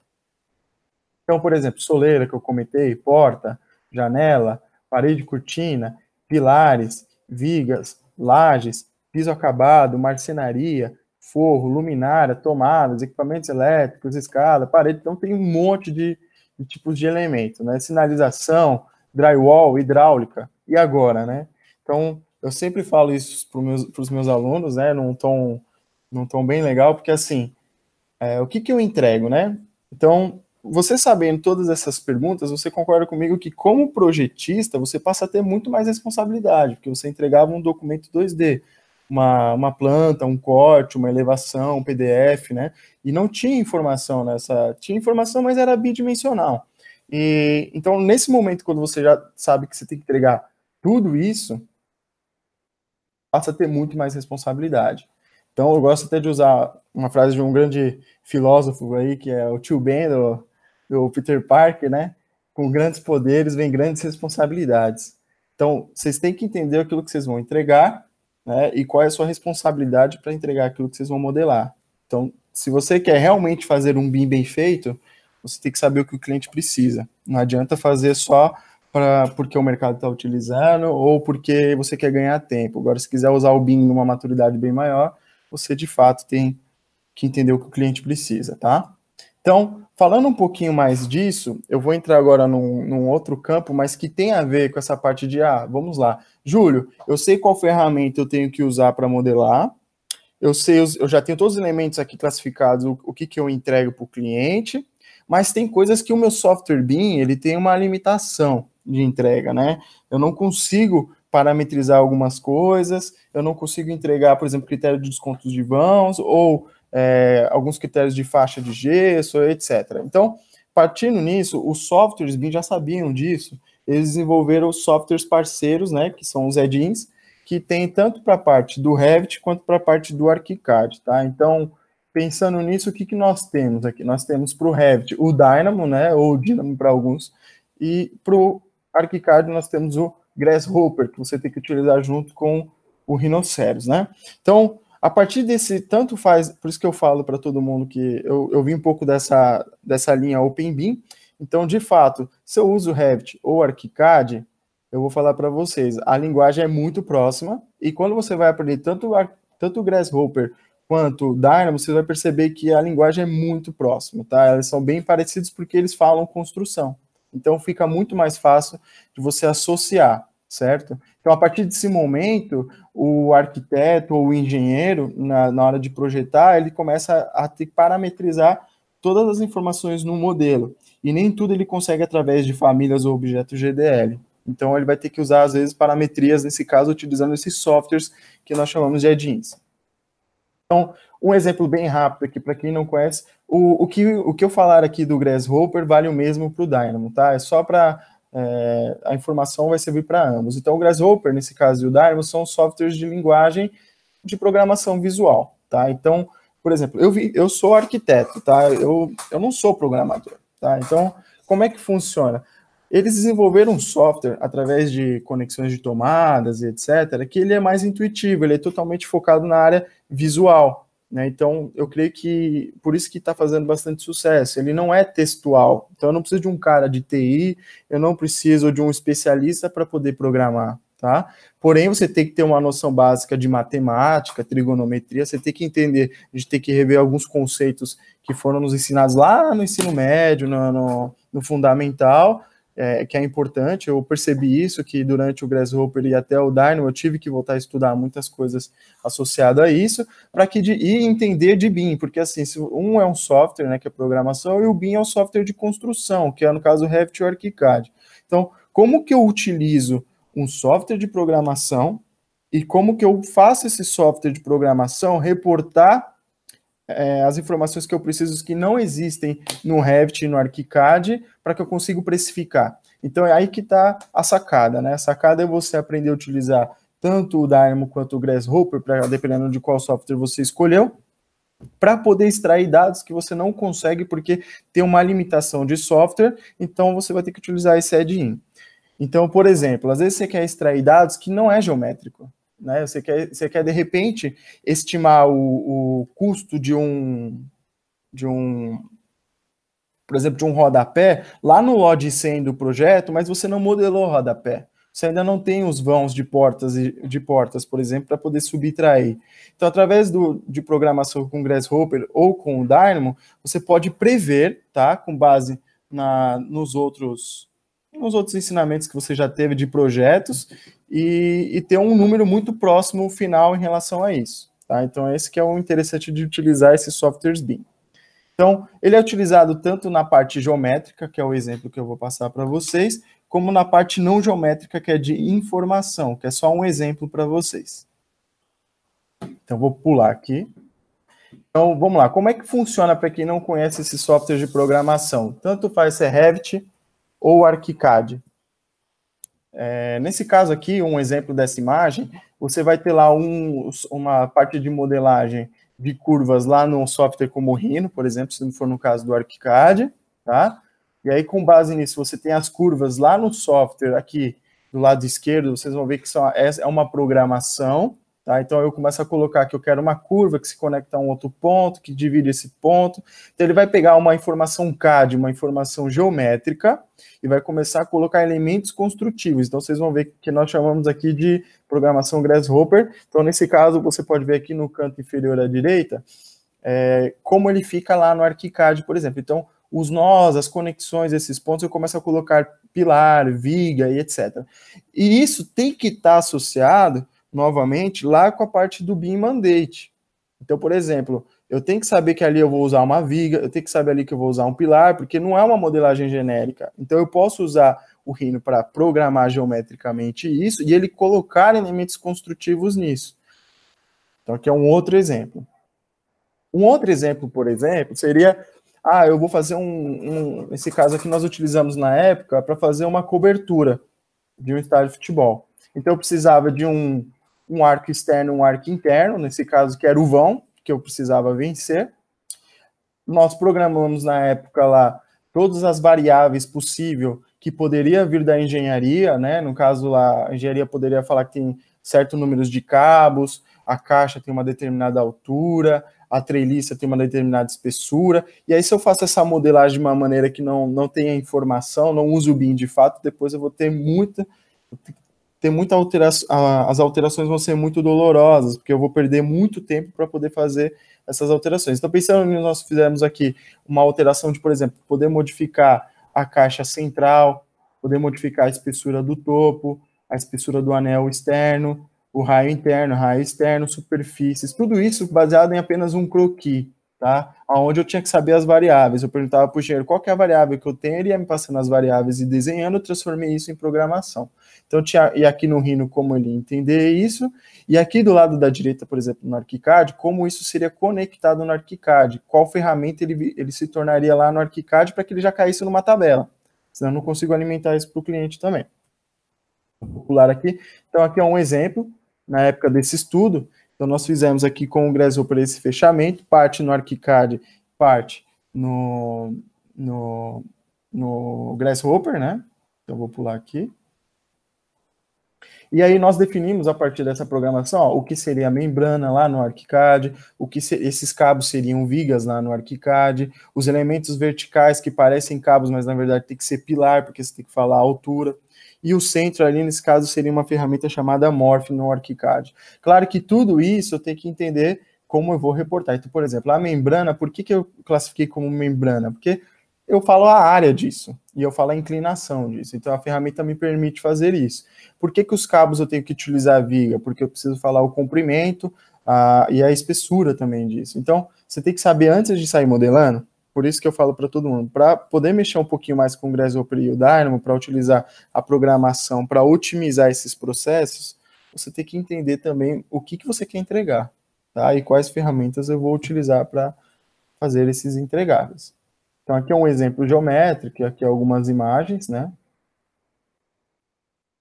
Então, por exemplo, soleira que eu comentei, porta, janela, parede cortina, pilares, vigas, lajes, piso acabado, marcenaria, forro, luminária, tomadas, equipamentos elétricos, escada, parede. Então, tem um monte de, de tipos de elementos, né? Sinalização, drywall, hidráulica e agora, né? Então, eu sempre falo isso para os meus, meus, alunos, né? Num tom, num tom bem legal, porque assim, é, o que, que eu entrego, né? Então, você sabendo todas essas perguntas, você concorda comigo que, como projetista, você passa a ter muito mais responsabilidade, porque você entregava um documento 2D, uma, uma planta, um corte, uma elevação, um PDF, né? E não tinha informação nessa. Tinha informação, mas era bidimensional. E então, nesse momento, quando você já sabe que você tem que entregar tudo isso, passa a ter muito mais responsabilidade. Então, eu gosto até de usar uma frase de um grande filósofo aí, que é o tio Ben, do, do Peter Parker, né? Com grandes poderes vem grandes responsabilidades. Então, vocês têm que entender aquilo que vocês vão entregar, né? E qual é a sua responsabilidade para entregar aquilo que vocês vão modelar. Então, se você quer realmente fazer um BIM bem feito, você tem que saber o que o cliente precisa. Não adianta fazer só para porque o mercado está utilizando ou porque você quer ganhar tempo. Agora, se quiser usar o BIM numa maturidade bem maior, você de fato tem que entender o que o cliente precisa, tá? Então, falando um pouquinho mais disso, eu vou entrar agora num, num outro campo, mas que tem a ver com essa parte de, ah, vamos lá. Júlio, eu sei qual ferramenta eu tenho que usar para modelar, eu sei, eu já tenho todos os elementos aqui classificados, o, o que, que eu entrego para o cliente, mas tem coisas que o meu software BIM, ele tem uma limitação de entrega, né? Eu não consigo parametrizar algumas coisas, eu não consigo entregar, por exemplo, critério de descontos de vãos ou é, alguns critérios de faixa de gesso, etc. Então, partindo nisso, os softwares BIM já sabiam disso, eles desenvolveram softwares parceiros, né, que são os Edins, que tem tanto para a parte do Revit quanto para a parte do ArchiCAD, tá? Então, pensando nisso, o que, que nós temos aqui? Nós temos para o Revit o Dynamo, né, ou Dynamo para alguns, e para o Arquicad, nós temos o Grasshopper, que você tem que utilizar junto com o Rhinoceros, né? Então, a partir desse, tanto faz, por isso que eu falo para todo mundo que eu, eu vim um pouco dessa, dessa linha OpenBeam. Então, de fato, se eu uso Revit ou ArchiCAD, eu vou falar para vocês, a linguagem é muito próxima, e quando você vai aprender tanto, tanto Grasshopper quanto Dynamo, você vai perceber que a linguagem é muito próxima, tá? Elas são bem parecidas porque eles falam construção. Então fica muito mais fácil de você associar, certo? Então, a partir desse momento, o arquiteto ou o engenheiro, na, na hora de projetar, ele começa a ter que parametrizar todas as informações no modelo. E nem tudo ele consegue através de famílias ou objetos GDL. Então, ele vai ter que usar, às vezes, parametrias, nesse caso, utilizando esses softwares que nós chamamos de add-ins. Então, um exemplo bem rápido aqui para quem não conhece, o, o, que, o que eu falar aqui do Grasshopper vale o mesmo para o Dynamo, tá? É só para é, a informação vai servir para ambos. Então, o Grasshopper, nesse caso, e o Dynamo são softwares de linguagem de programação visual, tá? Então, por exemplo, eu, vi, eu sou arquiteto, tá? Eu, eu não sou programador, tá? Então, como é que funciona? Eles desenvolveram um software através de conexões de tomadas e etc, que ele é mais intuitivo, ele é totalmente focado na área visual, né? Então, eu creio que por isso que está fazendo bastante sucesso. Ele não é textual. Então, eu não preciso de um cara de TI, eu não preciso de um especialista para poder programar. Tá? Porém, você tem que ter uma noção básica de matemática, trigonometria, você tem que entender, a gente tem que rever alguns conceitos que foram nos ensinados lá no ensino médio, no, no, no fundamental, é, que é importante. Eu percebi isso, que durante o Grasshopper e até o Dynamo eu tive que voltar a estudar muitas coisas associadas a isso, para que de, e entender de BIM, porque assim, um é um software, né, que é programação, e o BIM é um software de construção, que é no caso o Revit ou ArchiCAD. Então, como que eu utilizo um software de programação e como que eu faço esse software de programação reportar é, as informações que eu preciso que não existem no Revit e no ArchiCAD para que eu consiga precificar. Então é aí que está a sacada, né? A sacada é você aprender a utilizar tanto o Dynamo quanto o Grasshopper, pra, dependendo de qual software você escolheu, para poder extrair dados que você não consegue porque tem uma limitação de software, então você vai ter que utilizar esse add-in. Então, por exemplo, às vezes você quer extrair dados que não é geométrico. Né? Você, quer, você quer, de repente, estimar o, o custo de um, de um por exemplo, de um rodapé, lá no LOD 100 do projeto, mas você não modelou o rodapé. Você ainda não tem os vãos de portas, de portas por exemplo, para poder subtrair. Então, através do, de programação com Grasshopper ou com o Dynamo, você pode prever, tá, com base na, nos outros nos outros ensinamentos que você já teve de projetos e, e ter um número muito próximo final em relação a isso. Tá? Então, esse que é o interessante de utilizar esses softwares BIM. Então, ele é utilizado tanto na parte geométrica, que é o exemplo que eu vou passar para vocês, como na parte não geométrica, que é de informação, que é só um exemplo para vocês. Então, vou pular aqui. Então, vamos lá. Como é que funciona para quem não conhece esse software de programação? Tanto faz ser é Revit, ou ArchiCAD. É, nesse caso aqui, um exemplo dessa imagem, você vai ter lá um, uma parte de modelagem de curvas lá num software como o Rhino, por exemplo, se não for no caso do ArchiCAD, tá? E aí, com base nisso, você tem as curvas lá no software, aqui do lado esquerdo, vocês vão ver que são, é, é uma programação, Tá? Então eu começo a colocar que eu quero uma curva que se conecta a um outro ponto, que divide esse ponto. Então ele vai pegar uma informação CAD, uma informação geométrica, e vai começar a colocar elementos construtivos. Então vocês vão ver que nós chamamos aqui de programação Grasshopper. Então nesse caso você pode ver aqui no canto inferior à direita é, como ele fica lá no ArchiCAD, por exemplo. Então os nós, as conexões, esses pontos, eu começo a colocar pilar, viga e etc. E isso tem que estar tá associado novamente lá com a parte do BIM mandate. Então, por exemplo, eu tenho que saber que ali eu vou usar uma viga, eu tenho que saber ali que eu vou usar um pilar, porque não é uma modelagem genérica. Então, eu posso usar o Rhino para programar geometricamente isso e ele colocar elementos construtivos nisso. Então, aqui é um outro exemplo. Um outro exemplo, por exemplo, seria ah, eu vou fazer um, um esse caso aqui nós utilizamos na época para fazer uma cobertura de um estádio de futebol. Então eu precisava de um um arco externo, um arco interno, nesse caso que era o vão, que eu precisava vencer. Nós programamos na época lá todas as variáveis possível que poderia vir da engenharia, né? No caso lá, a engenharia poderia falar que tem certo número de cabos, a caixa tem uma determinada altura, a treliça tem uma determinada espessura, e aí se eu faço essa modelagem de uma maneira que não, não tenha informação, não use o BIM de fato, depois eu vou ter muita, ter muita alteração, as alterações vão ser muito dolorosas, porque eu vou perder muito tempo para poder fazer essas alterações. Então, pensando que nós fizermos aqui uma alteração de, por exemplo, poder modificar a caixa central, poder modificar a espessura do topo, a espessura do anel externo, o raio interno, raio externo, superfícies, tudo isso baseado em apenas um croquis tá? Aonde eu tinha que saber as variáveis. Eu perguntava para o engenheiro qual é a variável que eu tenho, ele ia me passando as variáveis e desenhando, eu transformei isso em programação. Então tinha e aqui no Rhino como ele entender isso, e aqui do lado da direita, por exemplo, no ArchiCAD, como isso seria conectado no ArchiCAD, qual ferramenta ele, ele se tornaria lá no ArchiCAD para que ele já caísse numa tabela. Senão eu não consigo alimentar isso para o cliente também. Vou pular aqui. Então aqui é um exemplo na época desse estudo, então, nós fizemos aqui com o Grasshopper esse fechamento, parte no ArchiCAD, parte no, no, no Grasshopper, né? Então, vou pular aqui. E aí nós definimos a partir dessa programação ó, o que seria a membrana lá no ArchiCAD, o que esses cabos seriam vigas lá no ArchiCAD, os elementos verticais que parecem cabos, mas na verdade tem que ser pilar, porque você tem que falar a altura e o centro ali, nesse caso, seria uma ferramenta chamada Morph no ArchiCAD. Claro que tudo isso eu tenho que entender como eu vou reportar. Então, por exemplo, a membrana, por que, que eu classifiquei como membrana? Porque eu falo a área disso, e eu falo a inclinação disso. Então, a ferramenta me permite fazer isso. Por que, que os cabos eu tenho que utilizar a viga? Porque eu preciso falar o comprimento a, ah, e a espessura também disso. Então, você tem que saber antes de sair modelando, por isso que eu falo para todo mundo, para poder mexer um pouquinho mais com o Grasshopper e o Dynamo, para utilizar a programação, para otimizar esses processos, você tem que entender também o que, que você quer entregar, tá? E quais ferramentas eu vou utilizar para fazer esses entregáveis. Então aqui é um exemplo geométrico, aqui é algumas imagens, né?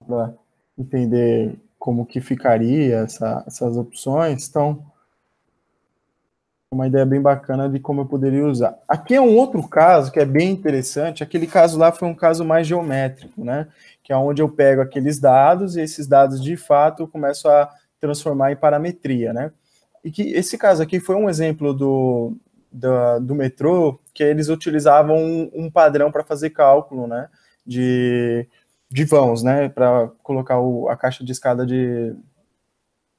Para entender como que ficaria essa, essas opções. Então, uma ideia bem bacana de como eu poderia usar. Aqui é um outro caso que é bem interessante, aquele caso lá foi um caso mais geométrico, né? Que é onde eu pego aqueles dados e esses dados de fato eu começo a transformar em parametria, né? E que esse caso aqui foi um exemplo do, do, do metrô, que eles utilizavam um, um padrão para fazer cálculo, né? De, de vãos, né? Para colocar o, a caixa de escada de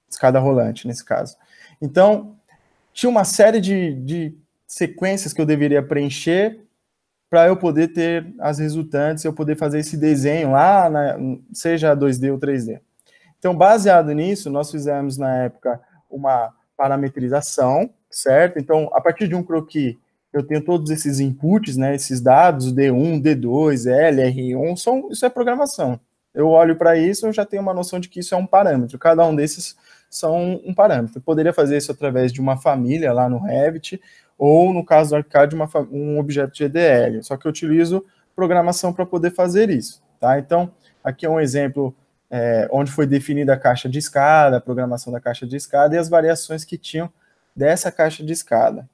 escada rolante nesse caso. Então, tinha uma série de, de sequências que eu deveria preencher para eu poder ter as resultantes, eu poder fazer esse desenho lá, na, seja 2D ou 3D. Então, baseado nisso, nós fizemos na época uma parametrização, certo? Então, a partir de um croquis, eu tenho todos esses inputs, né, esses dados, D1, D2, L, R1, são, isso é programação. Eu olho para isso, eu já tenho uma noção de que isso é um parâmetro. Cada um desses são um parâmetro. Poderia fazer isso através de uma família lá no Revit, ou no caso do Arcade, uma, um objeto de EDL. Só que eu utilizo programação para poder fazer isso. Tá? Então, aqui é um exemplo é, onde foi definida a caixa de escada, a programação da caixa de escada e as variações que tinham dessa caixa de escada.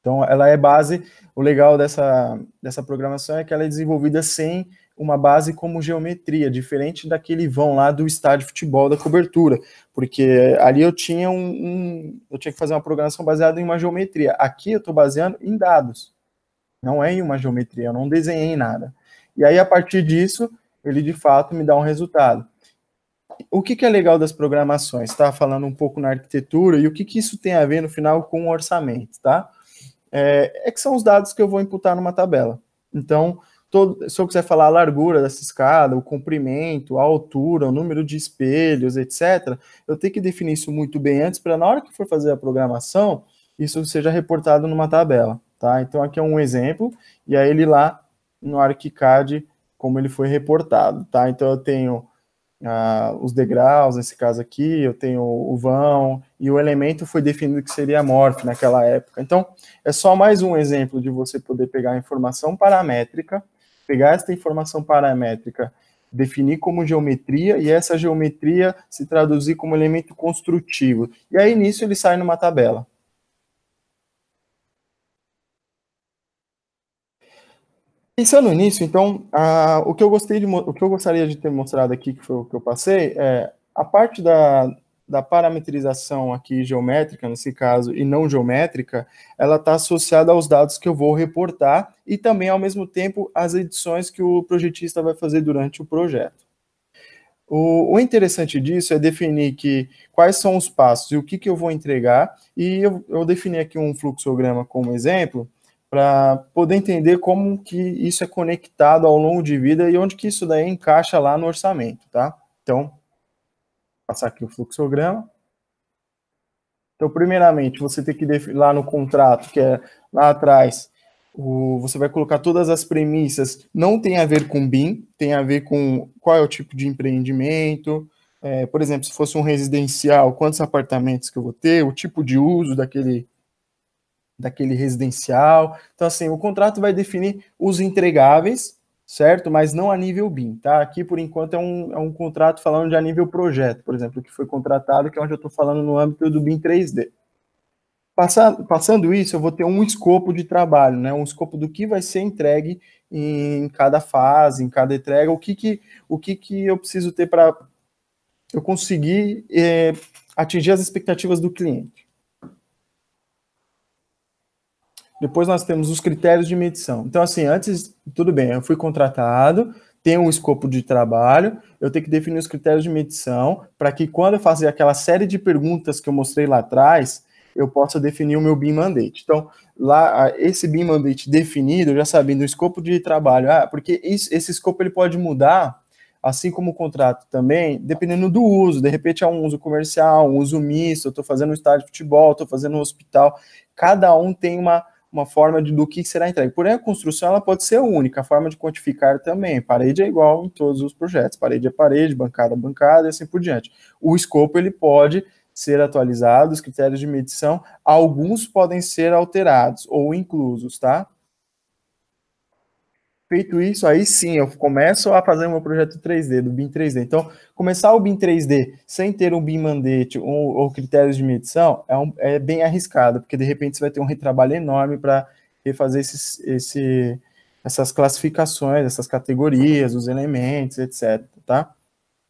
Então, ela é base, o legal dessa, dessa programação é que ela é desenvolvida sem uma base como geometria, diferente daquele vão lá do estádio de futebol da cobertura, porque ali eu tinha um, um eu tinha que fazer uma programação baseada em uma geometria. Aqui eu estou baseando em dados, não é em uma geometria, eu não desenhei nada. E aí a partir disso ele de fato me dá um resultado. O que, que é legal das programações? Estava tá falando um pouco na arquitetura e o que, que isso tem a ver no final com o orçamento, tá? É, é que são os dados que eu vou imputar numa tabela. Então, todo, se eu quiser falar a largura dessa escada, o comprimento, a altura, o número de espelhos, etc., eu tenho que definir isso muito bem antes para na hora que for fazer a programação, isso seja reportado numa tabela, tá? Então aqui é um exemplo, e aí ele lá no ArchiCAD, como ele foi reportado, tá? Então eu tenho ah, os degraus, nesse caso aqui, eu tenho o vão, e o elemento foi definido que seria morph naquela época. Então, é só mais um exemplo de você poder pegar a informação paramétrica pegar esta informação paramétrica, definir como geometria e essa geometria se traduzir como elemento construtivo. E aí nisso ele sai numa tabela. Pensando nisso, então, a, o, que eu gostei de, o que eu gostaria de ter mostrado aqui, que foi o que eu passei, é a parte da, da parametrização aqui geométrica, nesse caso, e não geométrica, ela está associada aos dados que eu vou reportar e também, ao mesmo tempo, as edições que o projetista vai fazer durante o projeto. O, o interessante disso é definir que quais são os passos e o que, que eu vou entregar, e eu, eu defini aqui um fluxograma como exemplo, para poder entender como que isso é conectado ao longo de vida e onde que isso daí encaixa lá no orçamento, tá? Então, passar aqui o fluxograma. Então, primeiramente, você tem que lá no contrato, que é lá atrás, o, você vai colocar todas as premissas. Não tem a ver com BIM, tem a ver com qual é o tipo de empreendimento. É, por exemplo, se fosse um residencial, quantos apartamentos que eu vou ter, o tipo de uso daquele, daquele residencial. Então, assim, o contrato vai definir os entregáveis certo? Mas não a nível BIM, tá? Aqui, por enquanto, é um, é um contrato falando de a nível projeto, por exemplo, que foi contratado, que é onde eu estou falando no âmbito do BIM 3D. Passado, passando isso, eu vou ter um escopo de trabalho, né? Um escopo do que vai ser entregue em cada fase, em cada entrega, o que, que, o que, que eu preciso ter para eu conseguir é, atingir as expectativas do cliente. Depois nós temos os critérios de medição. Então, assim, antes, tudo bem, eu fui contratado, tenho um escopo de trabalho, eu tenho que definir os critérios de medição para que quando eu fazer aquela série de perguntas que eu mostrei lá atrás, eu possa definir o meu BIM mandate. Então, lá, esse BIM mandate definido, já sabendo o escopo de trabalho, ah, porque isso, esse escopo ele pode mudar, assim como o contrato também, dependendo do uso. De repente é um uso comercial, um uso misto, eu estou fazendo um estádio de futebol, estou fazendo um hospital. Cada um tem uma uma forma de, do que será entregue. Porém, a construção ela pode ser única, a forma de quantificar também. Parede é igual em todos os projetos, parede é parede, bancada é bancada e assim por diante. O escopo ele pode ser atualizado, os critérios de medição, alguns podem ser alterados ou inclusos, tá? Feito isso, aí sim eu começo a fazer o meu projeto 3D, do BIM 3D. Então, começar o BIM 3D sem ter um BIM mandate ou, ou critérios de medição é, um, é, bem arriscado, porque de repente você vai ter um retrabalho enorme para refazer esses, esse, essas classificações, essas categorias, os elementos, etc. Tá?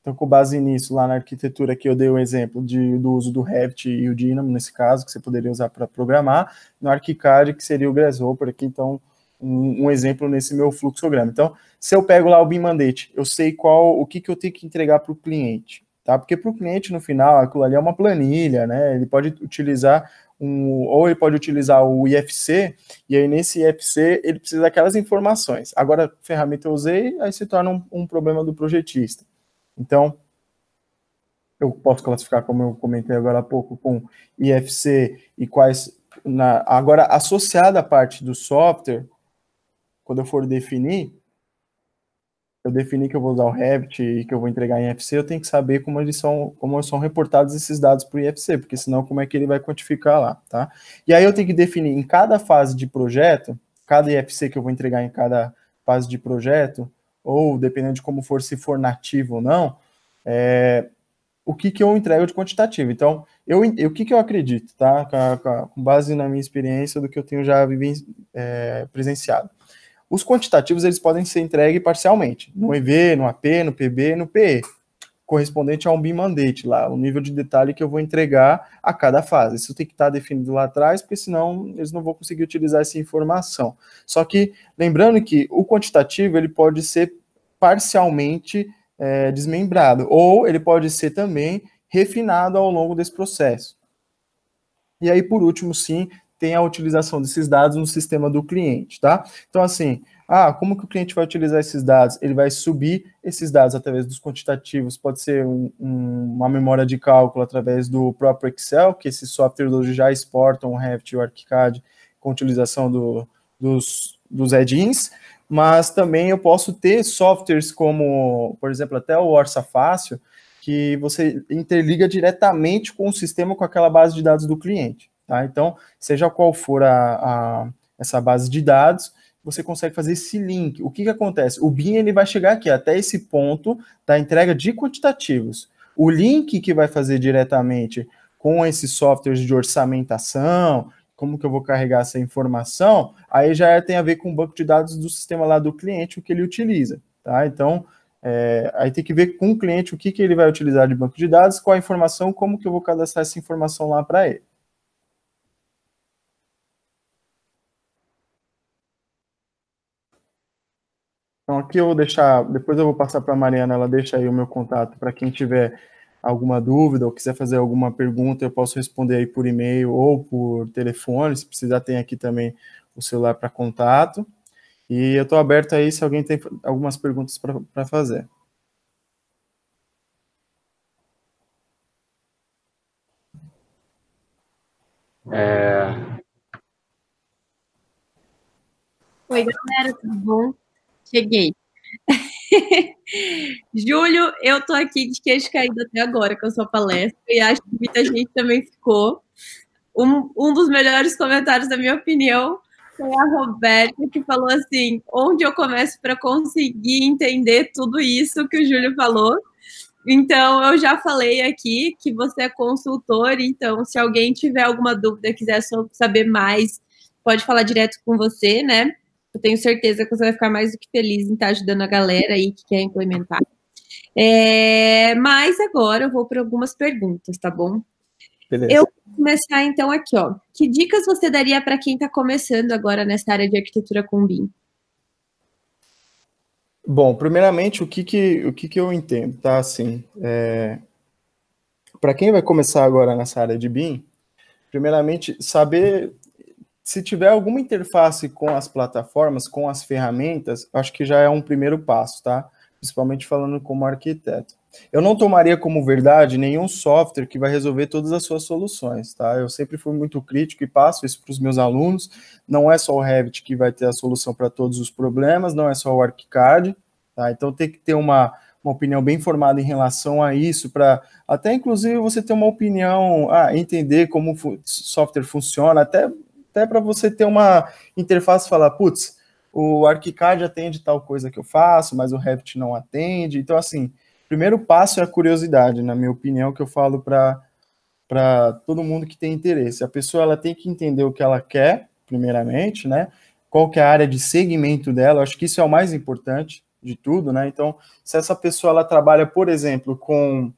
Então, com base nisso, lá na arquitetura que eu dei o exemplo de, do uso do Revit e o Dynamo, nesse caso, que você poderia usar para programar, no ArchiCAD, que seria o Grasshopper aqui, então um, um, exemplo nesse meu fluxograma. Então, se eu pego lá o BIM Mandate, eu sei qual o que, que eu tenho que entregar para o cliente, tá? Porque para o cliente, no final, aquilo ali é uma planilha, né? Ele pode utilizar um, ou ele pode utilizar o IFC, e aí nesse IFC ele precisa daquelas informações. Agora, ferramenta eu usei, aí se torna um, um problema do projetista. Então, eu posso classificar, como eu comentei agora há pouco, com IFC e quais. Na, agora, associada à parte do software, quando eu for definir, eu defini que eu vou usar o Revit e que eu vou entregar em IFC, eu tenho que saber como eles são, como são reportados esses dados para o IFC, porque senão como é que ele vai quantificar lá, tá? E aí eu tenho que definir em cada fase de projeto, cada IFC que eu vou entregar em cada fase de projeto, ou dependendo de como for, se for nativo ou não, é, o que, que eu entrego de quantitativo. Então, eu, eu, o que, que eu acredito, tá? Com, com base na minha experiência do que eu tenho já vivi, é, presenciado. Os quantitativos eles podem ser entregues parcialmente, no EV, no AP, no PB, no PE, correspondente a um BIM mandate lá, o nível de detalhe que eu vou entregar a cada fase. Isso tem que estar definido lá atrás, porque senão eles não vão conseguir utilizar essa informação. Só que lembrando que o quantitativo ele pode ser parcialmente é, desmembrado, ou ele pode ser também refinado ao longo desse processo. E aí, por último, sim, tem a utilização desses dados no sistema do cliente, tá? Então, assim, ah, como que o cliente vai utilizar esses dados? Ele vai subir esses dados através dos quantitativos, pode ser um, um, uma memória de cálculo através do próprio Excel, que esses softwares hoje já exportam o Revit e o ArchiCAD com utilização do, dos, dos add-ins, mas também eu posso ter softwares como, por exemplo, até o Orça Fácil, que você interliga diretamente com o sistema, com aquela base de dados do cliente. Tá? Então, seja qual for a, a, essa base de dados, você consegue fazer esse link. O que, que acontece? O BIM ele vai chegar aqui até esse ponto da entrega de quantitativos. O link que vai fazer diretamente com esses softwares de orçamentação, como que eu vou carregar essa informação, aí já é, tem a ver com o banco de dados do sistema lá do cliente, o que ele utiliza. Tá? Então, é, aí tem que ver com o cliente o que, que ele vai utilizar de banco de dados, qual a informação, como que eu vou cadastrar essa informação lá para ele. aqui eu vou deixar, depois eu vou passar para a Mariana, ela deixa aí o meu contato para quem tiver alguma dúvida ou quiser fazer alguma pergunta, eu posso responder aí por e-mail ou por telefone, se precisar tem aqui também o celular para contato. E eu estou aberto aí se alguém tem algumas perguntas para fazer. É... Oi, galera, tudo bom? cheguei. Júlio, eu tô aqui de queixo caído até agora com a sua palestra e acho que muita gente também ficou. Um, um dos melhores comentários, na minha opinião, foi a Roberta que falou assim: onde eu começo para conseguir entender tudo isso que o Júlio falou? Então, eu já falei aqui que você é consultor, então, se alguém tiver alguma dúvida, quiser saber mais, pode falar direto com você, né? Eu tenho certeza que você vai ficar mais do que feliz em estar tá ajudando a galera aí que quer implementar. É, mas agora eu vou para algumas perguntas, tá bom? Beleza. Eu vou começar então aqui, ó. Que dicas você daria para quem está começando agora nessa área de arquitetura com BIM? Bom, primeiramente, o que que, o que, que eu entendo, tá? Assim, é... para quem vai começar agora nessa área de BIM, primeiramente, saber se tiver alguma interface com as plataformas, com as ferramentas, acho que já é um primeiro passo, tá? Principalmente falando como arquiteto. Eu não tomaria como verdade nenhum software que vai resolver todas as suas soluções, tá? Eu sempre fui muito crítico e passo isso para os meus alunos. Não é só o Revit que vai ter a solução para todos os problemas, não é só o ArchiCAD, tá? Então tem que ter uma, uma opinião bem formada em relação a isso, para até inclusive você ter uma opinião, ah, entender como o software funciona, até até para você ter uma interface e falar, putz, o ArchiCAD atende tal coisa que eu faço, mas o Revit não atende. Então, assim, primeiro passo é a curiosidade, na minha opinião, que eu falo para todo mundo que tem interesse. A pessoa ela tem que entender o que ela quer, primeiramente, né? Qual que é a área de segmento dela, eu acho que isso é o mais importante de tudo, né? Então, se essa pessoa ela trabalha, por exemplo, com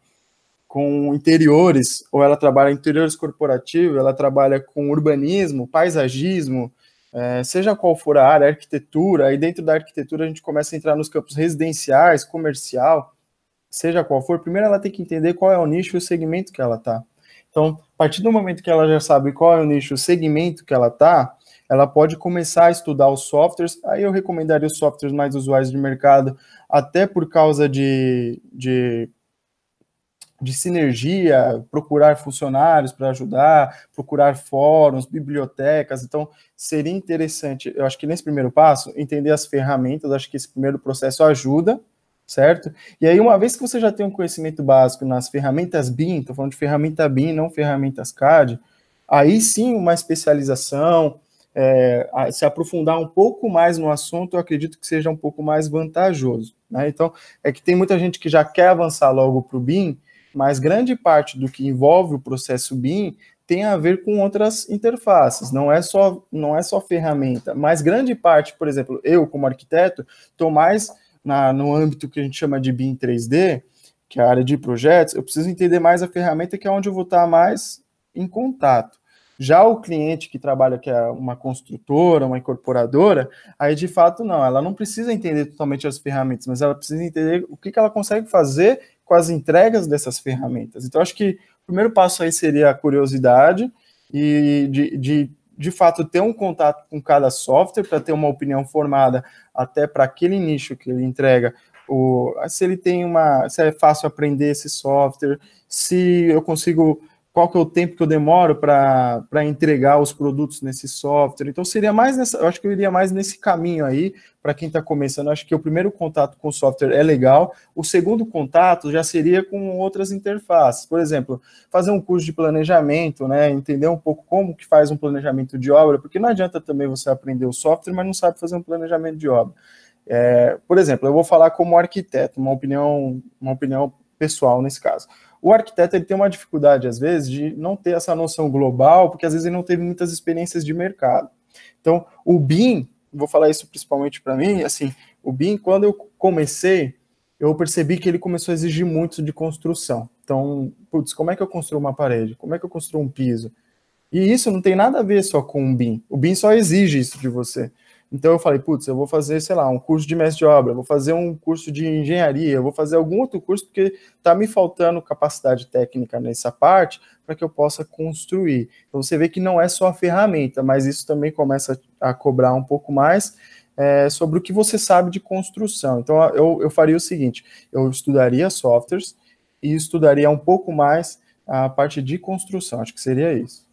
com interiores, ou ela trabalha interiores corporativos, ela trabalha com urbanismo, paisagismo, é, seja qual for a área, arquitetura, aí dentro da arquitetura a gente começa a entrar nos campos residenciais, comercial, seja qual for, primeiro ela tem que entender qual é o nicho e o segmento que ela está. Então, a partir do momento que ela já sabe qual é o nicho, o segmento que ela está, ela pode começar a estudar os softwares. Aí eu recomendaria os softwares mais usuais de mercado, até por causa de, de de sinergia, procurar funcionários para ajudar, procurar fóruns, bibliotecas. Então, seria interessante, eu acho que nesse primeiro passo, entender as ferramentas, acho que esse primeiro processo ajuda, certo? E aí, uma vez que você já tem um conhecimento básico nas ferramentas BIM, estou falando de ferramenta BIM, não ferramentas CAD, aí sim uma especialização, é, se aprofundar um pouco mais no assunto, eu acredito que seja um pouco mais vantajoso. Né? Então, é que tem muita gente que já quer avançar logo para o BIM, mas grande parte do que envolve o processo BIM tem a ver com outras interfaces, não é só não é só ferramenta, mas grande parte, por exemplo, eu como arquiteto, estou mais na, no âmbito que a gente chama de BIM 3D, que é a área de projetos, eu preciso entender mais a ferramenta que é onde eu vou estar mais em contato. Já o cliente que trabalha, que é uma construtora, uma incorporadora, aí de fato não, ela não precisa entender totalmente as ferramentas, mas ela precisa entender o que, que ela consegue fazer com as entregas dessas ferramentas. Então, acho que o primeiro passo aí seria a curiosidade e de, de, de fato, ter um contato com cada software para ter uma opinião formada até para aquele nicho que ele entrega. O, se ele tem uma. se é fácil aprender esse software, se eu consigo qual que é o tempo que eu demoro para entregar os produtos nesse software. Então seria mais nessa, eu acho que eu iria mais nesse caminho aí, para quem está começando, acho que o primeiro contato com o software é legal, o segundo contato já seria com outras interfaces. Por exemplo, fazer um curso de planejamento, né, entender um pouco como que faz um planejamento de obra, porque não adianta também você aprender o software, mas não sabe fazer um planejamento de obra. É, por exemplo, eu vou falar como arquiteto, uma opinião, uma opinião pessoal nesse caso o arquiteto ele tem uma dificuldade, às vezes, de não ter essa noção global, porque às vezes ele não teve muitas experiências de mercado. Então, o BIM, vou falar isso principalmente para mim, assim, o BIM, quando eu comecei, eu percebi que ele começou a exigir muito de construção. Então, putz, como é que eu construo uma parede? Como é que eu construo um piso? E isso não tem nada a ver só com o BIM. O BIM só exige isso de você. Então eu falei, putz, eu vou fazer, sei lá, um curso de mestre de obra, vou fazer um curso de engenharia, vou fazer algum outro curso, porque está me faltando capacidade técnica nessa parte para que eu possa construir. Então você vê que não é só a ferramenta, mas isso também começa a cobrar um pouco mais. É, sobre o que você sabe de construção. Então, eu, eu faria o seguinte: eu estudaria softwares e estudaria um pouco mais a parte de construção. Acho que seria isso.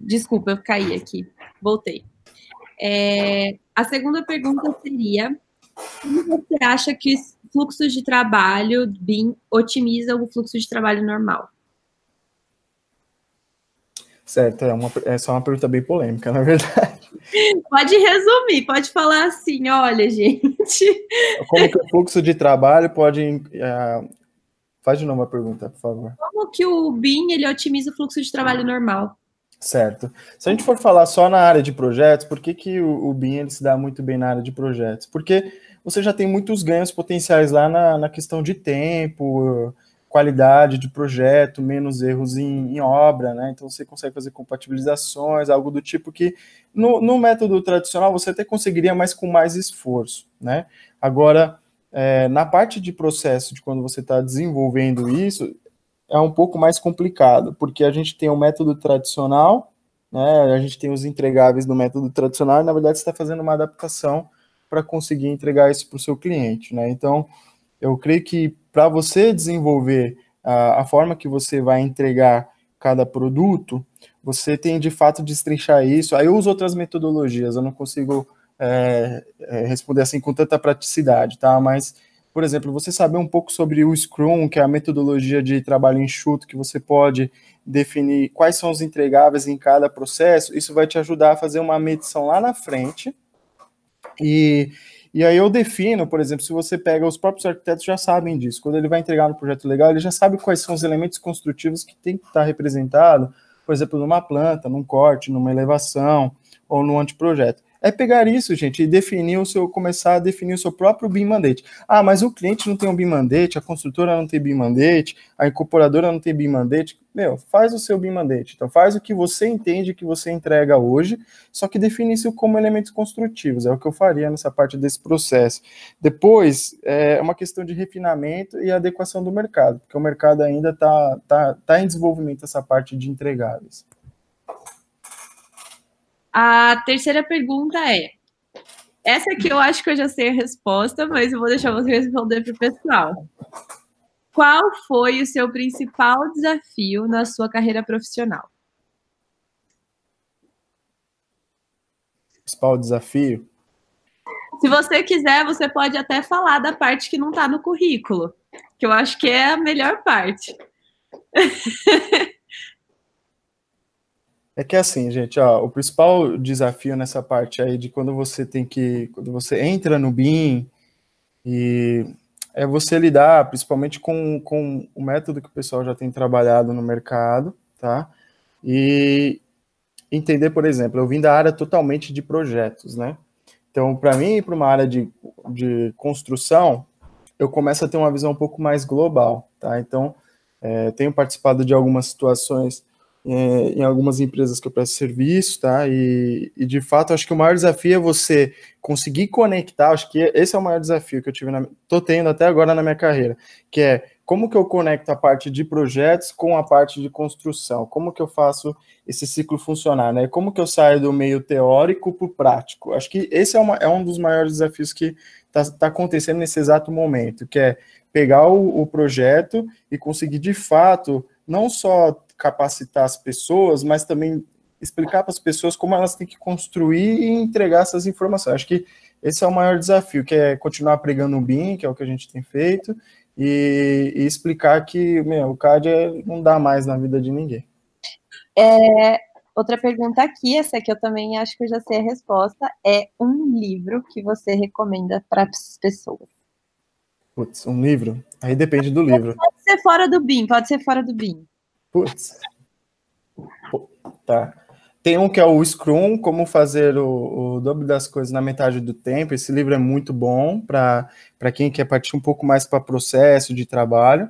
Desculpa, eu caí aqui. Voltei. É, a segunda pergunta seria: como você acha que fluxo de trabalho BIM otimiza o fluxo de trabalho normal? Certo, é, uma, é só uma pergunta bem polêmica, na verdade. Pode resumir, pode falar assim, olha, gente. Como que o fluxo de trabalho pode. É... Faz de novo a pergunta, por favor. Como que o BIM ele otimiza o fluxo de trabalho normal? Certo. Se a gente for falar só na área de projetos, por que, que o, o BIM ele se dá muito bem na área de projetos? Porque você já tem muitos ganhos potenciais lá na, na questão de tempo, qualidade de projeto, menos erros em, em, obra, né? Então você consegue fazer compatibilizações, algo do tipo que no, no método tradicional você até conseguiria, mas com mais esforço, né? Agora, é, na parte de processo de quando você está desenvolvendo isso, é um pouco mais complicado, porque a gente tem o um método tradicional, né, a gente tem os entregáveis do método tradicional, e na verdade você está fazendo uma adaptação para conseguir entregar isso para o seu cliente. Né? Então, eu creio que para você desenvolver a, a forma que você vai entregar cada produto, você tem de fato destrinchar isso. Aí eu uso outras metodologias, eu não consigo é, é, responder assim com tanta praticidade, tá? Mas por exemplo, você saber um pouco sobre o Scrum, que é a metodologia de trabalho enxuto que você pode definir quais são os entregáveis em cada processo, isso vai te ajudar a fazer uma medição lá na frente. E, e aí eu defino, por exemplo, se você pega, os próprios arquitetos já sabem disso. Quando ele vai entregar no projeto legal, ele já sabe quais são os elementos construtivos que tem que estar tá representado, por exemplo, numa planta, num corte, numa elevação ou no anteprojeto. É pegar isso, gente, e definir o seu, começar a definir o seu próprio BIM mandate. Ah, mas o cliente não tem um BIM mandate, a construtora não tem BIM mandate, a incorporadora não tem BIM mandate. Meu, faz o seu BIM mandate. Então, faz o que você entende que você entrega hoje, só que define isso como elementos construtivos. É o que eu faria nessa parte desse processo. Depois, é uma questão de refinamento e adequação do mercado, porque o mercado ainda está tá, tá em desenvolvimento essa parte de entregáveis. A terceira pergunta é: essa aqui eu acho que eu já sei a resposta, mas eu vou deixar você responder para o pessoal. Qual foi o seu principal desafio na sua carreira profissional? Principal desafio? Se você quiser, você pode até falar da parte que não está no currículo, que eu acho que é a melhor parte. É que é assim, gente, ó, o principal desafio nessa parte aí de quando você tem que, quando você entra no BIM e é você lidar principalmente com, com o método que o pessoal já tem trabalhado no mercado, tá? E entender, por exemplo, eu vim da área totalmente de projetos, né? Então, para mim, para uma área de, de construção, eu começo a ter uma visão um pouco mais global, tá? Então, é, tenho participado de algumas situações é, em algumas empresas que eu peço serviço, tá? E, e, de fato, acho que o maior desafio é você conseguir conectar. Acho que esse é o maior desafio que eu tive, na, tô tendo até agora na minha carreira, que é como que eu conecto a parte de projetos com a parte de construção? Como que eu faço esse ciclo funcionar, né? Como que eu saio do meio teórico para o prático? Acho que esse é, uma, é, um dos maiores desafios que está tá acontecendo nesse exato momento, que é pegar o, o projeto e conseguir de fato não só capacitar as pessoas, mas também explicar para as pessoas como elas têm que construir e entregar essas informações. Acho que esse é o maior desafio, que é continuar pregando o BIM, que é o que a gente tem feito, e, e explicar que meu, o CAD é, não dá mais na vida de ninguém. É, outra pergunta aqui, essa que eu também acho que eu já sei a resposta, é um livro que você recomenda para as pessoas. Putz, um livro? Aí depende do livro. Pode ser fora do BIM, pode ser fora do BIM. Putz. Tá. Tem um que é o Scrum, como fazer o, o dobro das coisas na metade do tempo. Esse livro é muito bom para quem quer partir um pouco mais para processo de trabalho.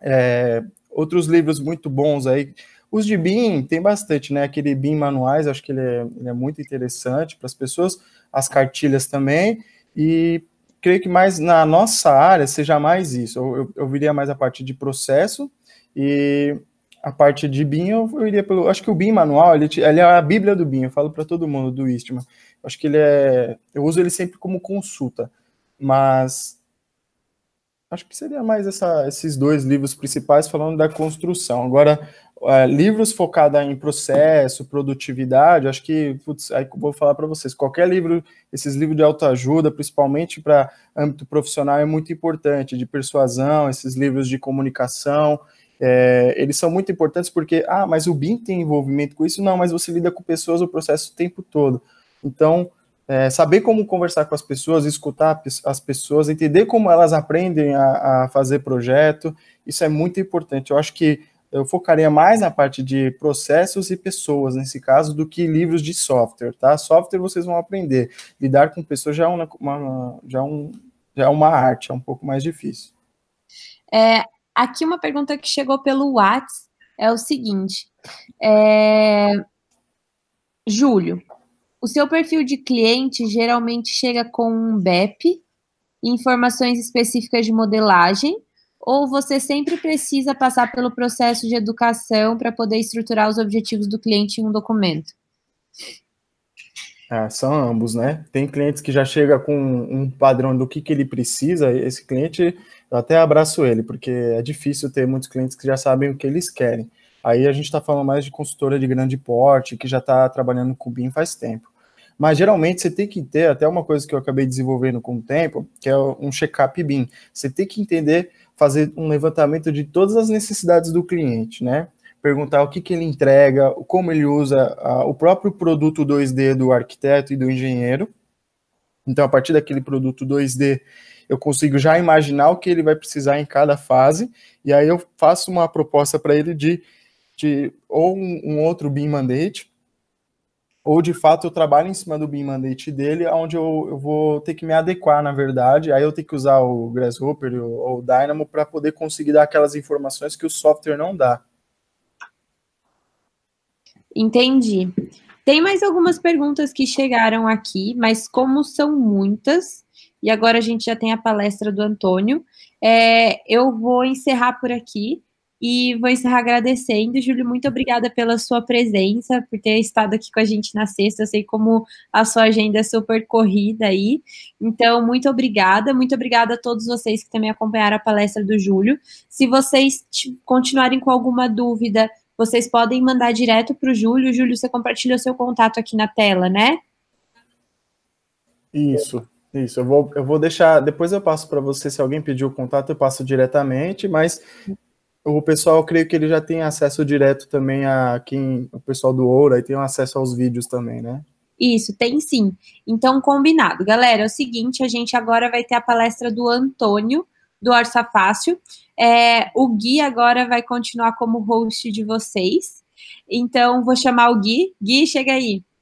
É, outros livros muito bons aí. Os de BIM tem bastante, né? Aquele BIM manuais, acho que ele é, ele é muito interessante para as pessoas, as cartilhas também, e creio que mais na nossa área seja mais isso. Eu, eu, eu viria mais a parte de processo e a parte de BIM, eu, eu iria pelo. Acho que o BIM manual, ele, ele é a bíblia do BIM, eu falo para todo mundo do istima Acho que ele é. Eu uso ele sempre como consulta, mas. Acho que seria mais essa, esses dois livros principais falando da construção. Agora, é, livros focados em processo, produtividade, acho que, putz, aí vou falar para vocês, qualquer livro, esses livros de autoajuda, principalmente para âmbito profissional, é muito importante, de persuasão, esses livros de comunicação, é, eles são muito importantes porque, ah, mas o BIM tem envolvimento com isso? Não, mas você lida com pessoas o processo o tempo todo. Então, é, saber como conversar com as pessoas, escutar as pessoas, entender como elas aprendem a, a, fazer projeto, isso é muito importante. Eu acho que eu focaria mais na parte de processos e pessoas, nesse caso, do que livros de software, tá? Software vocês vão aprender. Lidar com pessoas já é uma, uma já, é um, já é uma arte, é um pouco mais difícil. É, Aqui uma pergunta que chegou pelo WhatsApp é o seguinte. É... Júlio, o seu perfil de cliente geralmente chega com um BEP, informações específicas de modelagem, ou você sempre precisa passar pelo processo de educação para poder estruturar os objetivos do cliente em um documento? Ah, são ambos, né? Tem clientes que já chega com um padrão do que, que ele precisa. Esse cliente, eu até abraço ele, porque é difícil ter muitos clientes que já sabem o que eles querem. Aí a gente está falando mais de consultora de grande porte, que já está trabalhando com BIM faz tempo. Mas geralmente você tem que ter até uma coisa que eu acabei desenvolvendo com o tempo, que é um check-up BIM. Você tem que entender, fazer um levantamento de todas as necessidades do cliente, né? perguntar o que, que ele entrega, como ele usa a, o próprio produto 2D do arquiteto e do engenheiro. Então, a partir daquele produto 2D, eu consigo já imaginar o que ele vai precisar em cada fase, e aí eu faço uma proposta para ele de, de ou um, um outro BIM mandate, ou de fato eu trabalho em cima do BIM mandate dele, onde eu, eu vou ter que me adequar, na verdade, aí eu tenho que usar o Grasshopper ou o Dynamo para poder conseguir dar aquelas informações que o software não dá. Entendi. Tem mais algumas perguntas que chegaram aqui, mas como são muitas, e agora a gente já tem a palestra do Antônio, é, eu vou encerrar por aqui e vou encerrar agradecendo. Júlio, muito obrigada pela sua presença, por ter estado aqui com a gente na sexta. Eu sei como a sua agenda é super corrida aí. Então, muito obrigada. Muito obrigada a todos vocês que também acompanharam a palestra do Júlio. Se vocês continuarem com alguma dúvida, vocês podem mandar direto para o Júlio. Júlio, você compartilha o seu contato aqui na tela, né? Isso, isso. Eu vou, eu vou deixar. Depois eu passo para você. Se alguém pediu o contato, eu passo diretamente. Mas o pessoal, creio que ele já tem acesso direto também a quem. O pessoal do Ouro, aí tem acesso aos vídeos também, né? Isso, tem sim. Então, combinado. Galera, é o seguinte: a gente agora vai ter a palestra do Antônio do Orça Fácil. É, o Gui agora vai continuar como host de vocês. Então, vou chamar o Gui. Gui, chega aí.